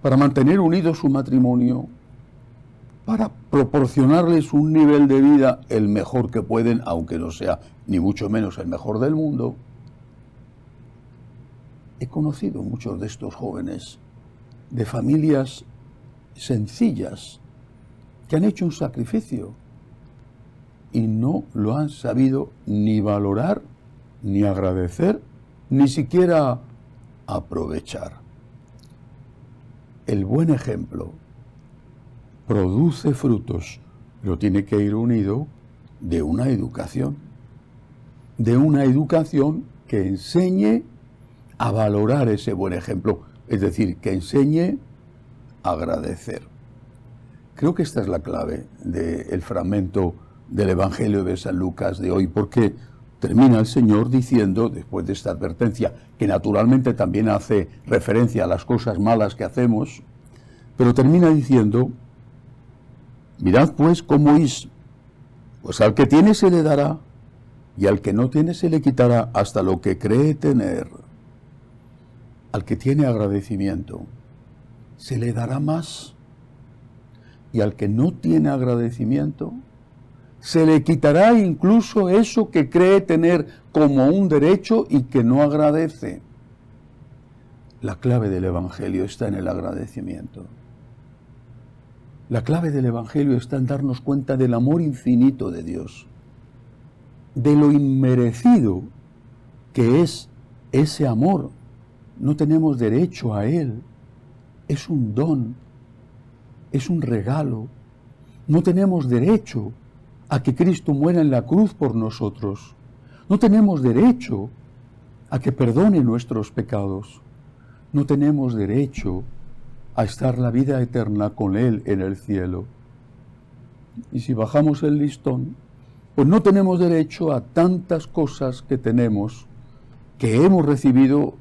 para mantener unido su matrimonio, para proporcionarles un nivel de vida el mejor que pueden, aunque no sea ni mucho menos el mejor del mundo. He conocido muchos de estos jóvenes de familias sencillas que han hecho un sacrificio y no lo han sabido ni valorar, ni agradecer, ni siquiera aprovechar. El buen ejemplo produce frutos, pero tiene que ir unido de una educación, de una educación que enseñe a valorar ese buen ejemplo es decir, que enseñe a agradecer. Creo que esta es la clave del fragmento del Evangelio de San Lucas de hoy, porque termina el Señor diciendo, después de esta advertencia, que naturalmente también hace referencia a las cosas malas que hacemos, pero termina diciendo, mirad pues cómo es, pues al que tiene se le dará, y al que no tiene se le quitará hasta lo que cree tener. Al que tiene agradecimiento, se le dará más. Y al que no tiene agradecimiento, se le quitará incluso eso que cree tener como un derecho y que no agradece. La clave del Evangelio está en el agradecimiento. La clave del Evangelio está en darnos cuenta del amor infinito de Dios, de lo inmerecido que es ese amor no tenemos derecho a Él. Es un don, es un regalo. No tenemos derecho a que Cristo muera en la cruz por nosotros. No tenemos derecho a que perdone nuestros pecados. No tenemos derecho a estar la vida eterna con Él en el cielo. Y si bajamos el listón, pues no tenemos derecho a tantas cosas que tenemos, que hemos recibido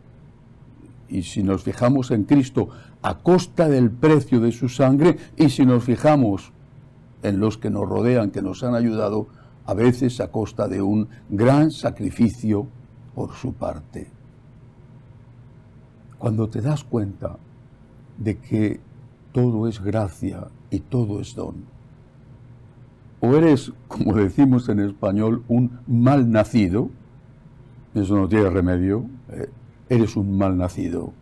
y si nos fijamos en Cristo a costa del precio de su sangre y si nos fijamos en los que nos rodean, que nos han ayudado, a veces a costa de un gran sacrificio por su parte. Cuando te das cuenta de que todo es gracia y todo es don, o eres, como decimos en español, un mal nacido, eso no tiene remedio, eh, eres un mal nacido,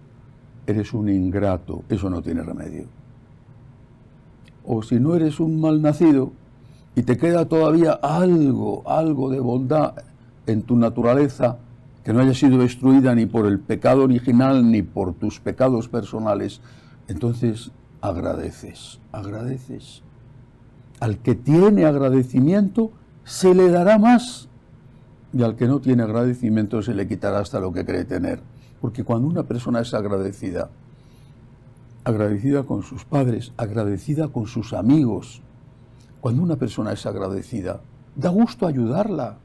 eres un ingrato, eso no tiene remedio. O si no eres un mal nacido y te queda todavía algo, algo de bondad en tu naturaleza que no haya sido destruida ni por el pecado original ni por tus pecados personales, entonces agradeces, agradeces. Al que tiene agradecimiento se le dará más y al que no tiene agradecimiento se le quitará hasta lo que cree tener. Porque cuando una persona es agradecida, agradecida con sus padres, agradecida con sus amigos, cuando una persona es agradecida, da gusto ayudarla,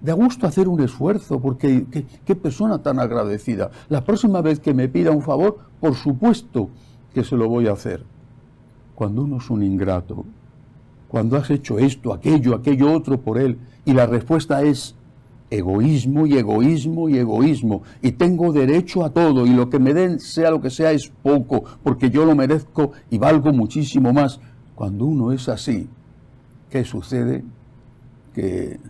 da gusto hacer un esfuerzo, porque ¿qué, persona tan agradecida. La próxima vez que me pida un favor, por supuesto que se lo voy a hacer. Cuando uno es un ingrato, cuando has hecho esto, aquello, aquello otro por él, y la respuesta es egoísmo y egoísmo y egoísmo. Y tengo derecho a todo y lo que me den, sea lo que sea, es poco, porque yo lo merezco y valgo muchísimo más. Cuando uno es así, ¿qué sucede? Que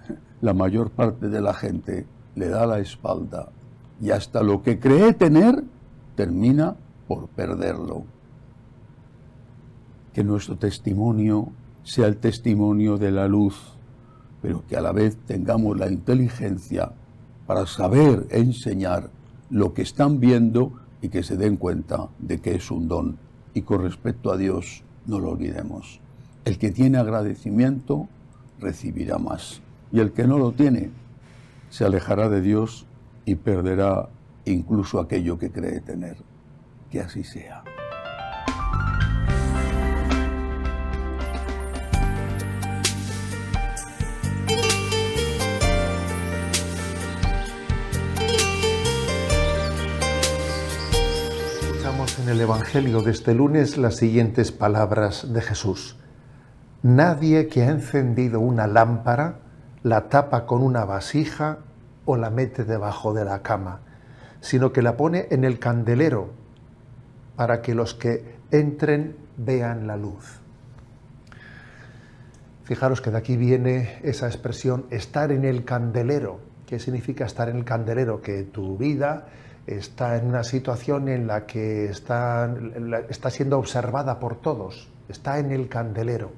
la mayor parte de la gente le da la espalda y hasta lo que cree tener termina por perderlo. Que nuestro testimonio sea el testimonio de la luz pero que a la vez tengamos la inteligencia para saber enseñar lo que están viendo y que se den cuenta de que es un don. Y con respecto a Dios, no lo olvidemos. El que tiene agradecimiento recibirá más. Y el que no lo tiene se alejará de Dios y perderá incluso aquello que cree tener. Que así sea. el Evangelio de este lunes las siguientes palabras de Jesús. Nadie que ha encendido una lámpara la tapa con una vasija o la mete debajo de la cama, sino que la pone en el candelero para que los que entren vean la luz. Fijaros que de aquí viene esa expresión estar en el candelero. ¿Qué significa estar en el candelero? Que tu vida está en una situación en la que está, siendo observada por todos, está en el candelero.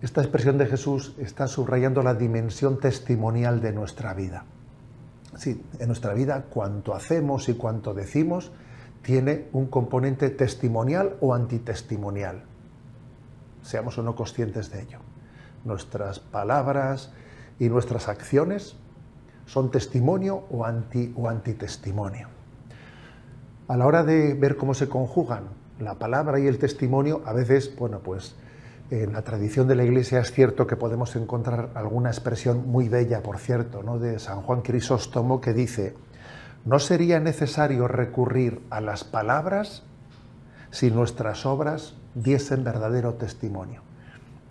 Esta expresión de Jesús está subrayando la dimensión testimonial de nuestra vida. Sí, en nuestra vida cuanto hacemos y cuanto decimos tiene un componente testimonial o antitestimonial. Seamos o no conscientes de ello. Nuestras palabras y nuestras acciones son testimonio o, anti, o antitestimonio. A la hora de ver cómo se conjugan la palabra y el testimonio, a veces, bueno, pues en la tradición de la Iglesia es cierto que podemos encontrar alguna expresión muy bella, por cierto, ¿no? de San Juan Crisóstomo que dice, no sería necesario recurrir a las palabras si nuestras obras diesen verdadero testimonio.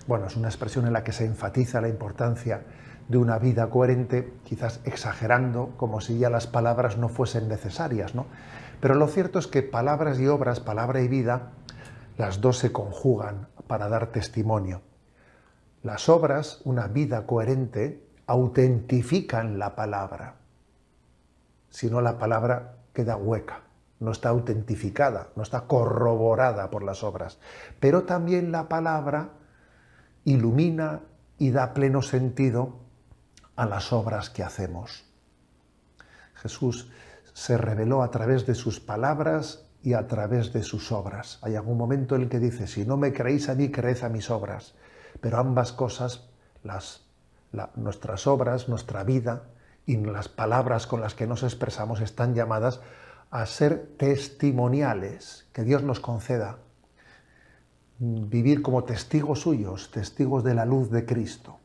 Bueno, es una expresión en la que se enfatiza la importancia de una vida coherente, quizás exagerando, como si ya las palabras no fuesen necesarias, ¿no? Pero lo cierto es que palabras y obras, palabra y vida, las dos se conjugan para dar testimonio. Las obras, una vida coherente, autentifican la palabra. Si no, la palabra queda hueca, no está autentificada, no está corroborada por las obras. Pero también la palabra ilumina y da pleno sentido a las obras que hacemos. Jesús se reveló a través de sus palabras y a través de sus obras. Hay algún momento en el que dice, si no me creéis a mí, creed a mis obras. Pero ambas cosas, las, nuestras obras, nuestra vida y las palabras con las que nos expresamos están llamadas a ser testimoniales, que Dios nos conceda vivir como testigos suyos, testigos de la luz de Cristo.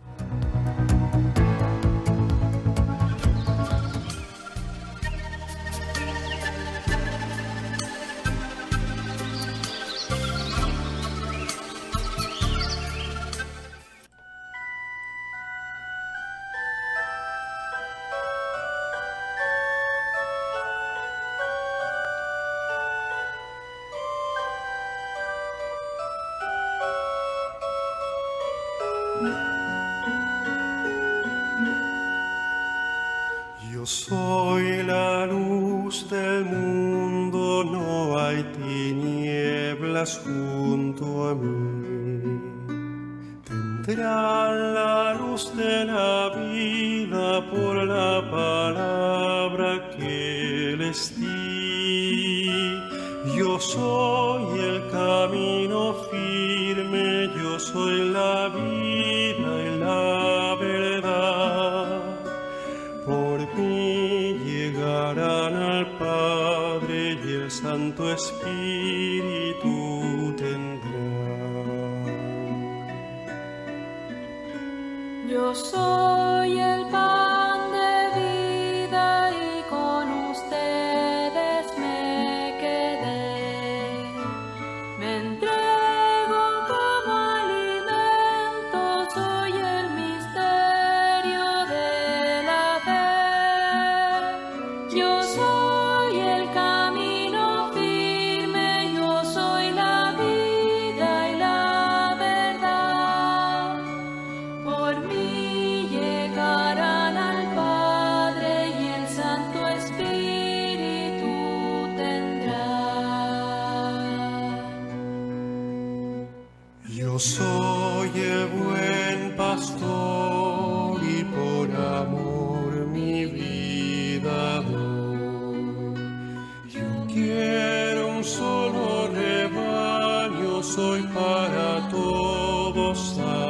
across the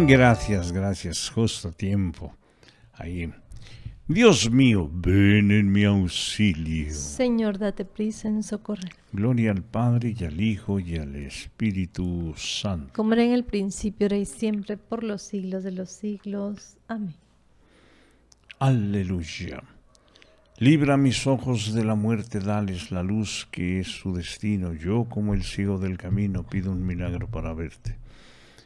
gracias, gracias. Justo tiempo. Ahí. Dios mío, ven en mi auxilio. Señor, date prisa en socorrer. Gloria al Padre y al Hijo y al Espíritu Santo. Como era en el principio, ahora y siempre, por los siglos de los siglos. Amén. Aleluya. Libra mis ojos de la muerte, dales la luz que es su destino. Yo, como el ciego del camino, pido un milagro para verte.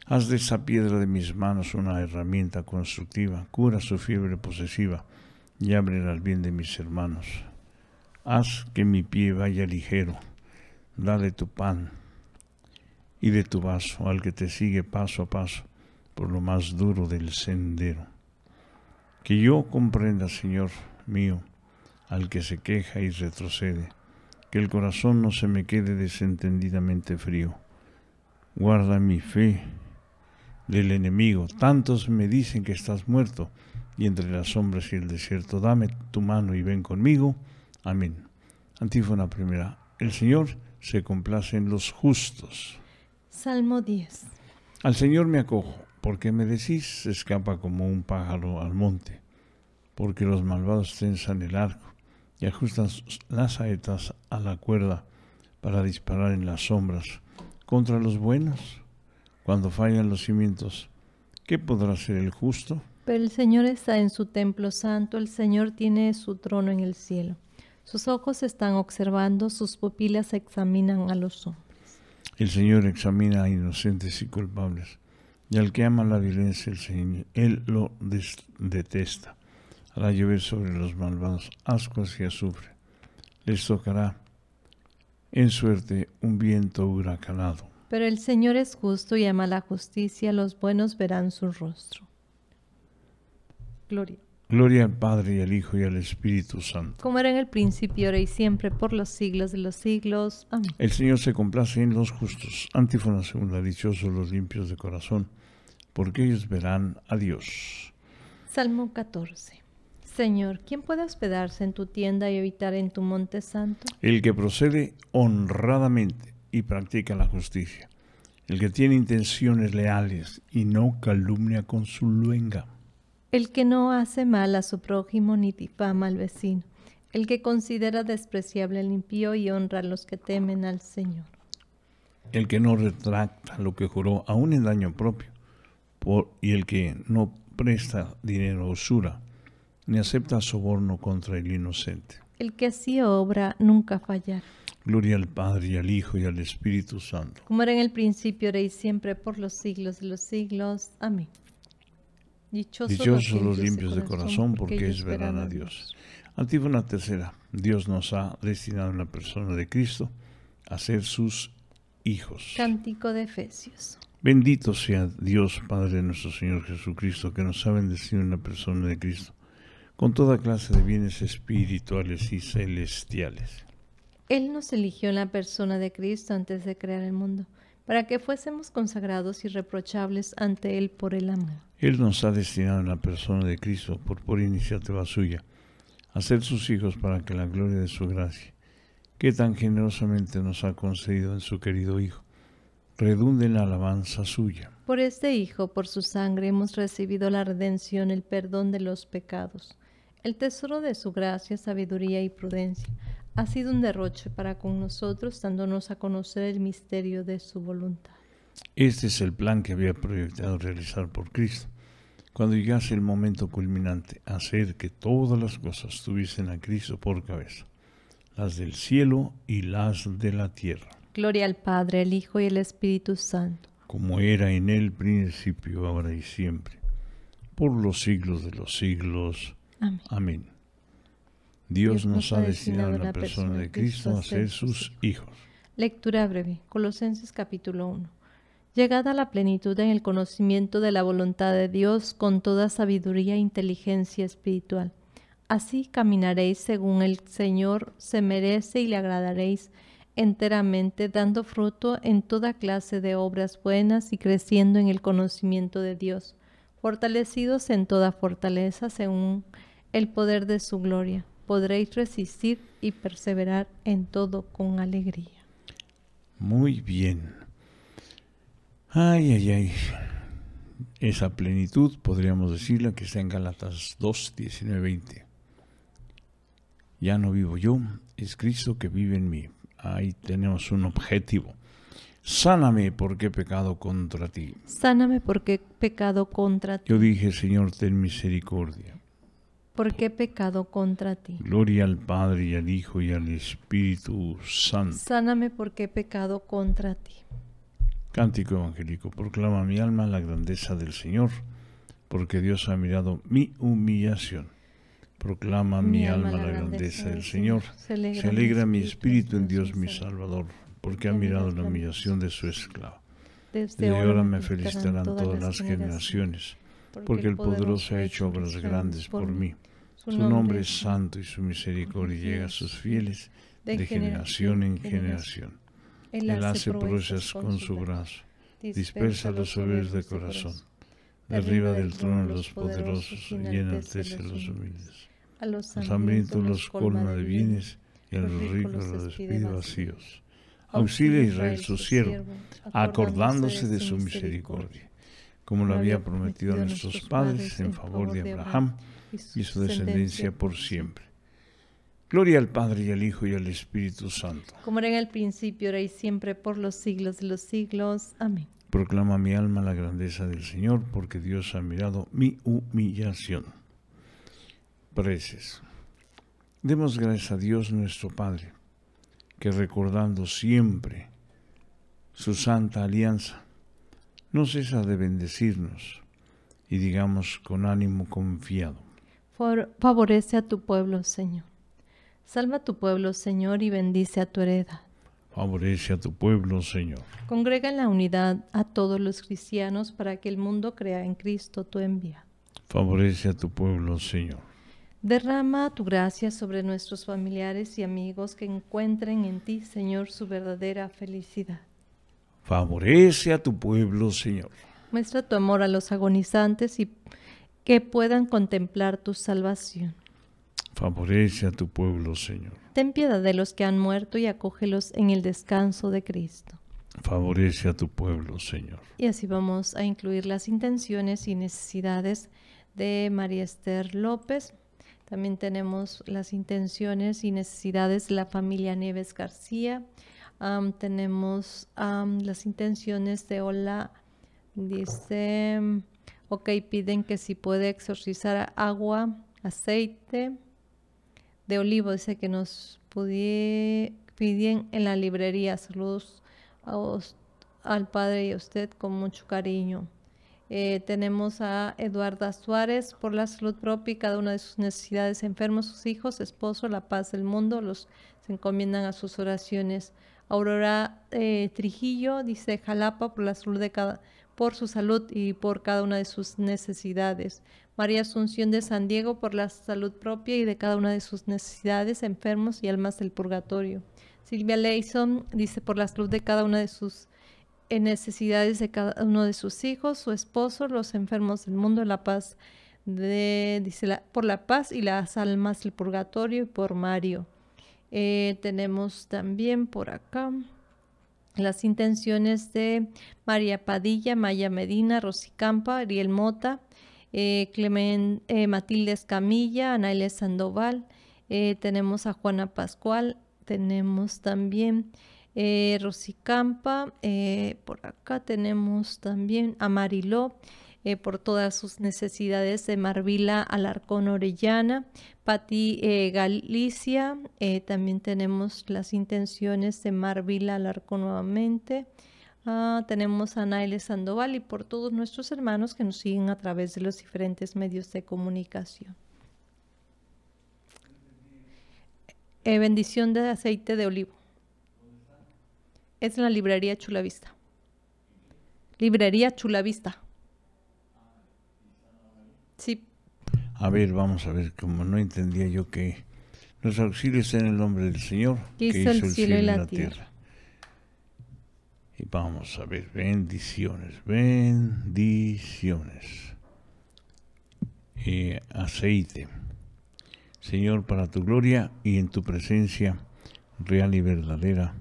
Haz de esa piedra de mis manos una herramienta constructiva, cura su fiebre posesiva y abre al bien de mis hermanos. Haz que mi pie vaya ligero, dale tu pan y de tu vaso al que te sigue paso a paso por lo más duro del sendero. Que yo comprenda, Señor mío, al que se queja y retrocede, que el corazón no se me quede desentendidamente frío. Guarda mi fe del enemigo. Tantos me dicen que estás muerto, y entre las sombras y el desierto, dame tu mano y ven conmigo. Amén. Antífona primera. El Señor se complace en los justos. Salmo 10. Al Señor me acojo, porque me decís, escapa como un pájaro al monte, porque los malvados tensan el arco y ajustan las saetas a la cuerda para disparar en las sombras contra los buenos cuando fallan los cimientos. ¿Qué podrá ser el justo? Pero el Señor está en su templo santo, el Señor tiene su trono en el cielo. Sus ojos están observando, sus pupilas examinan a los hombres. El Señor examina a inocentes y culpables, y al que ama la violencia, el Señor, Él lo detesta. Hará llover sobre los malvados ascuas y azufre. Les tocará en suerte un viento huracanado. Pero el Señor es justo y ama la justicia, los buenos verán su rostro. Gloria. Gloria al Padre y al Hijo y al Espíritu Santo. Como era en el principio, ahora y siempre, por los siglos de los siglos. Amén. El Señor se complace en los justos. Antífona segunda, dichosos los limpios de corazón, porque ellos verán a Dios. Salmo 14. Señor, ¿quién puede hospedarse en tu tienda y habitar en tu monte santo? El que procede honradamente y practica la justicia. El que tiene intenciones leales y no calumnia con su luenga. El que no hace mal a su prójimo ni difama al vecino. El que considera despreciable al impío y honra a los que temen al Señor. El que no retracta lo que juró, aún en daño propio. y el que no presta dinero a usura, ni acepta soborno contra el inocente. El que así obra nunca fallará. Gloria al Padre y al Hijo y al Espíritu Santo. Como era en el principio, era y siempre, por los siglos de los siglos. Amén. Dichosos, los limpios de corazón, porque ellos verán a Dios. Antífona tercera. Dios nos ha destinado en la persona de Cristo a ser sus hijos. Cántico de Efesios. Bendito sea Dios, Padre de nuestro Señor Jesucristo, que nos ha bendecido en la persona de Cristo, con toda clase de bienes espirituales y celestiales él nos eligió en la persona de Cristo antes de crear el mundo, para que fuésemos consagrados y reprochables ante Él por el amor. Él nos ha destinado en la persona de Cristo, por iniciativa suya, a ser sus hijos para que la gloria de su gracia, que tan generosamente nos ha concedido en su querido Hijo, redunde en la alabanza suya. Por este Hijo, por su sangre, hemos recibido la redención, el perdón de los pecados, el tesoro de su gracia, sabiduría y prudencia ha sido un derroche para con nosotros, dándonos a conocer el misterio de su voluntad. Este es el plan que había proyectado realizar por Cristo. Cuando llegase el momento culminante, hacer que todas las cosas tuviesen a Cristo por cabeza, las del cielo y las de la tierra. Gloria al Padre, al Hijo y el Espíritu Santo. Como era en el principio, ahora y siempre, por los siglos de los siglos. Amén. Amén. Dios nos ha destinado en la persona de Cristo a ser sus hijos. Lectura breve. Colosenses capítulo 1. Llegada a la plenitud en el conocimiento de la voluntad de Dios con toda sabiduría e inteligencia espiritual. Así caminaréis según el Señor se merece y le agradaréis enteramente, dando fruto en toda clase de obras buenas y creciendo en el conocimiento de Dios, fortalecidos en toda fortaleza según el poder de su gloria podréis resistir y perseverar en todo con alegría. Muy bien. Ay, ay, ay. Esa plenitud, podríamos decirla, que está en Galatas 2, 19, 20. Ya no vivo yo, es Cristo que vive en mí. Ahí tenemos un objetivo. Sáname porque he pecado contra ti. Sáname porque he pecado contra ti. Yo dije, Señor, ten misericordia porque he pecado contra ti. Gloria al Padre y al Hijo y al Espíritu Santo. Sáname porque he pecado contra ti. Cántico evangélico, proclama mi alma la grandeza del Señor, porque Dios ha mirado mi humillación. Proclama mi, alma, la grandeza, del Señor. Se alegra, mi espíritu, en Dios mi Salvador, porque ha mirado la humillación de su esclavo. Desde ahora me felicitarán todas las generaciones, porque el poderoso ha hecho obras grandes por mí. Su, nombre, es santo y su misericordia llega a sus fieles de, generación, en generación. Él, hace proezas con su brazo, dispersa los soberbios de corazón, Arriba del trono a los poderosos y enaltece a los humildes. A los hambrientos los colma de bienes y a los ricos los despide vacíos. Auxilia a Israel su siervo, acordándose de su misericordia, como lo había prometido a nuestros padres en favor de Abraham y su, descendencia, por siempre. Gloria al Padre y al Hijo y al Espíritu Santo. Como era en el principio, era y siempre, por los siglos de los siglos. Amén. Proclama mi alma la grandeza del Señor, porque Dios ha mirado mi humillación. Preces. Demos gracias a Dios nuestro Padre, que recordando siempre su santa alianza, no cesa de bendecirnos y digamos con ánimo confiado. Favorece a tu pueblo, Señor. Salva a tu pueblo, Señor, y bendice a tu heredad. Favorece a tu pueblo, Señor. Congrega en la unidad a todos los cristianos para que el mundo crea en Cristo tu envía. Favorece a tu pueblo, Señor. Derrama tu gracia sobre nuestros familiares y amigos que encuentren en ti, Señor, su verdadera felicidad. Favorece a tu pueblo, Señor. Muestra tu amor a los agonizantes y que puedan contemplar tu salvación. Favorece a tu pueblo, Señor. Ten piedad de los que han muerto y acógelos en el descanso de Cristo. Favorece a tu pueblo, Señor. Y así vamos a incluir las intenciones y necesidades de María Esther López. También tenemos las intenciones y necesidades de la familia Neves García. tenemos las intenciones de Hola. dice Ok, piden que si puede exorcizar agua, aceite de olivo, dice que nos piden en la librería. Saludos al padre y a usted con mucho cariño. Eh, tenemos a Eduarda Suárez por la salud propia y cada una de sus necesidades, enfermos, sus hijos, esposo, la paz del mundo, los encomiendan a sus oraciones. Aurora eh, Trijillo dice Jalapa por la salud de cada por su salud y por cada una de sus necesidades. María Asunción de San Diego por la salud propia y de cada una de sus necesidades, enfermos y almas del purgatorio. Silvia Leison dice por la salud de cada una de sus eh, necesidades de cada uno de sus hijos, su esposo, los enfermos del mundo, la paz de, dice, la, por la paz y las almas del purgatorio y por Mario. Eh, tenemos también por acá las intenciones de María Padilla, Maya Medina, Rosy Campa, Ariel Mota, eh, eh, Matilde Escamilla, Anailes Sandoval, eh, tenemos a Juana Pascual, tenemos también Rosy Campa, por acá tenemos también a Mariló, eh, por todas sus necesidades de Marvila Alarcón Orellana, Pati eh, Galicia, eh, también tenemos las intenciones de Marvila Alarcón nuevamente. Ah, tenemos a Naile Sandoval y por todos nuestros hermanos que nos siguen a través de los diferentes medios de comunicación. bendición de aceite de olivo. Es la librería Chulavista. Librería Chulavista. Sí. A ver, vamos a ver, como no entendía yo que los auxilios en el nombre del Señor, que hizo, el, cielo, y la tierra. Y vamos a ver, bendiciones, bendiciones. Eh, aceite. Señor, para tu gloria y en tu presencia real y verdadera,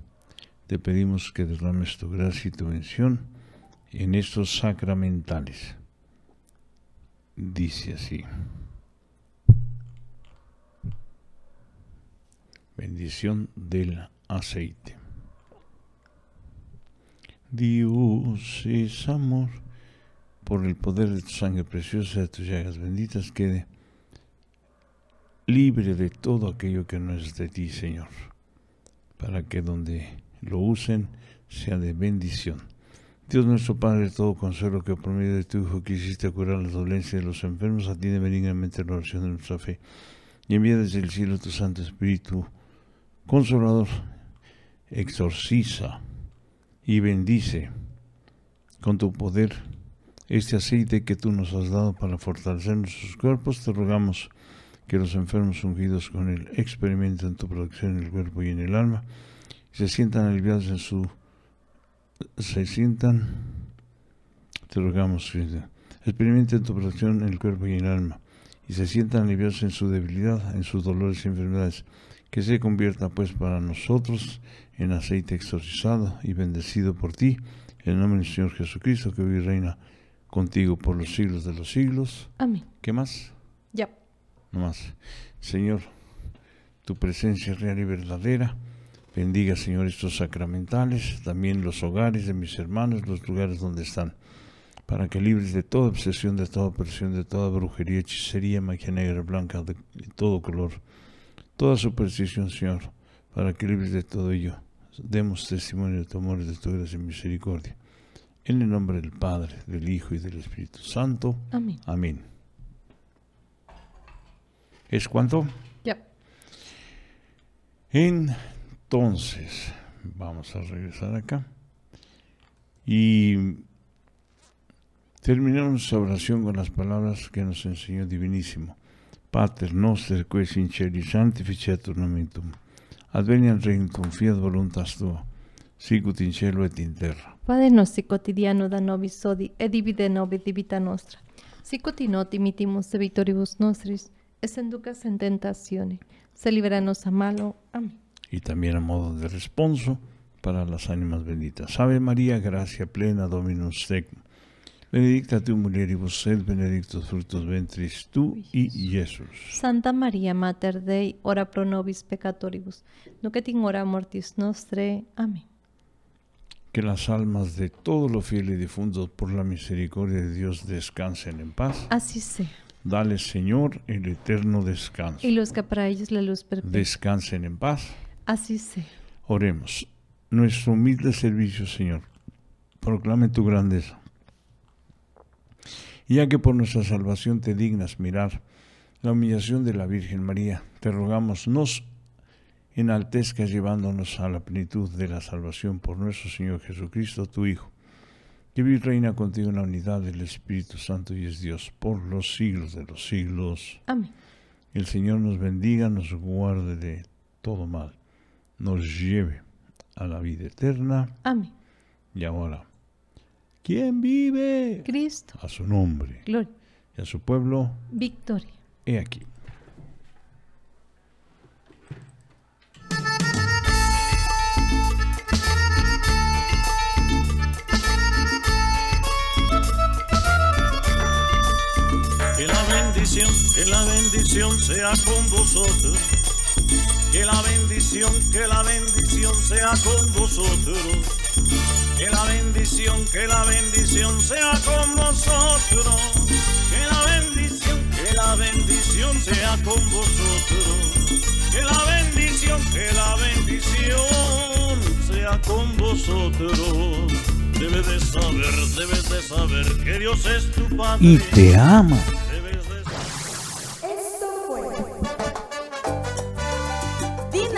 te pedimos que derrames tu gracia y tu bendición en estos sacramentales dice así. Bendición del aceite. Dios es amor. Por el poder de tu sangre preciosa de tus llagas benditas quede libre de todo aquello que no es de ti, Señor, para que donde lo usen sea de bendición Dios nuestro Padre, todo consuelo que por medio de tu Hijo quisiste curar las dolencias de los enfermos, atiende benignamente la oración de nuestra fe. Y envía desde el cielo tu Santo Espíritu, consolador, exorciza y bendice con tu poder este aceite que tú nos has dado para fortalecer nuestros cuerpos. Te rogamos que los enfermos ungidos con él experimenten tu protección en el cuerpo y en el alma, y se sientan aliviados en su se sientan, te rogamos, Experimente experimenten tu protección en el cuerpo y en el alma, y se sientan aliviados en su debilidad, en sus dolores y enfermedades, que se convierta pues para nosotros en aceite exorcizado y bendecido por ti, en el nombre del Señor Jesucristo, que hoy reina contigo por los siglos de los siglos. Amén. ¿Qué más? Ya. No más. Señor, tu presencia real y verdadera Bendiga, Señor, estos sacramentales, también los hogares de mis hermanos, los lugares donde están, para que libres de toda obsesión, de toda opresión, de toda brujería, hechicería, magia negra, blanca, de, todo color, toda superstición, Señor, para que libres de todo ello. Demos testimonio de tu amor, de tu gracia y misericordia. En el nombre del Padre, del Hijo y del Espíritu Santo. Amén. Amén. ¿Es cuanto? Ya. En entonces, vamos a regresar acá. Y terminamos la oración con las palabras que nos enseñó el Divinísimo. Pater noster, que es santificetur nomen tuum. Advenia el reino, voluntas tua, sicut in cielo et in terra. Padre nostri cotidiano da nobis sodi, et divide nobis divita nostra. Sicut in mitimus de victoribus nostris, es en ducas en tentazione, se liberanos a malo. Amén y también a modo de responso para las ánimas benditas. Ave María, gracia plena, Dominus tecum. Benedicta tu mulieribus sed benedictus fructus ventris tu oh, y Jesús. Santa María, Mater Dei, ora pro nobis peccatoribus, no que in hora mortis nostre. Amén. Que las almas de todos los fieles difuntos por la misericordia de Dios descansen en paz. Así sea. Dale, Señor, el eterno descanso. Y los que para ellos la luz perpetua. Descansen en paz. Así sea. Oremos. Nuestro humilde servicio, Señor, proclame tu grandeza. Ya que por nuestra salvación te dignas mirar la humillación de la Virgen María, te rogamos, nos enaltezcas llevándonos a la plenitud de la salvación por nuestro Señor Jesucristo, tu Hijo, que vive y reina contigo en la unidad del Espíritu Santo y es Dios por los siglos de los siglos. Amén. El Señor nos bendiga, nos guarde de todo mal nos lleve a la vida eterna. Amén. Y ahora, ¿quién vive? Cristo. A su nombre. Gloria. Y a su pueblo. Victoria. He aquí. Que la bendición, que la bendición sea con vosotros que la bendición, que la bendición sea con vosotros. Que la bendición, que la bendición sea con vosotros. Que la bendición, que la bendición sea con vosotros. Que la bendición, que la bendición sea con vosotros. Debes de saber, debes de saber que Dios es tu Padre. Y te ama.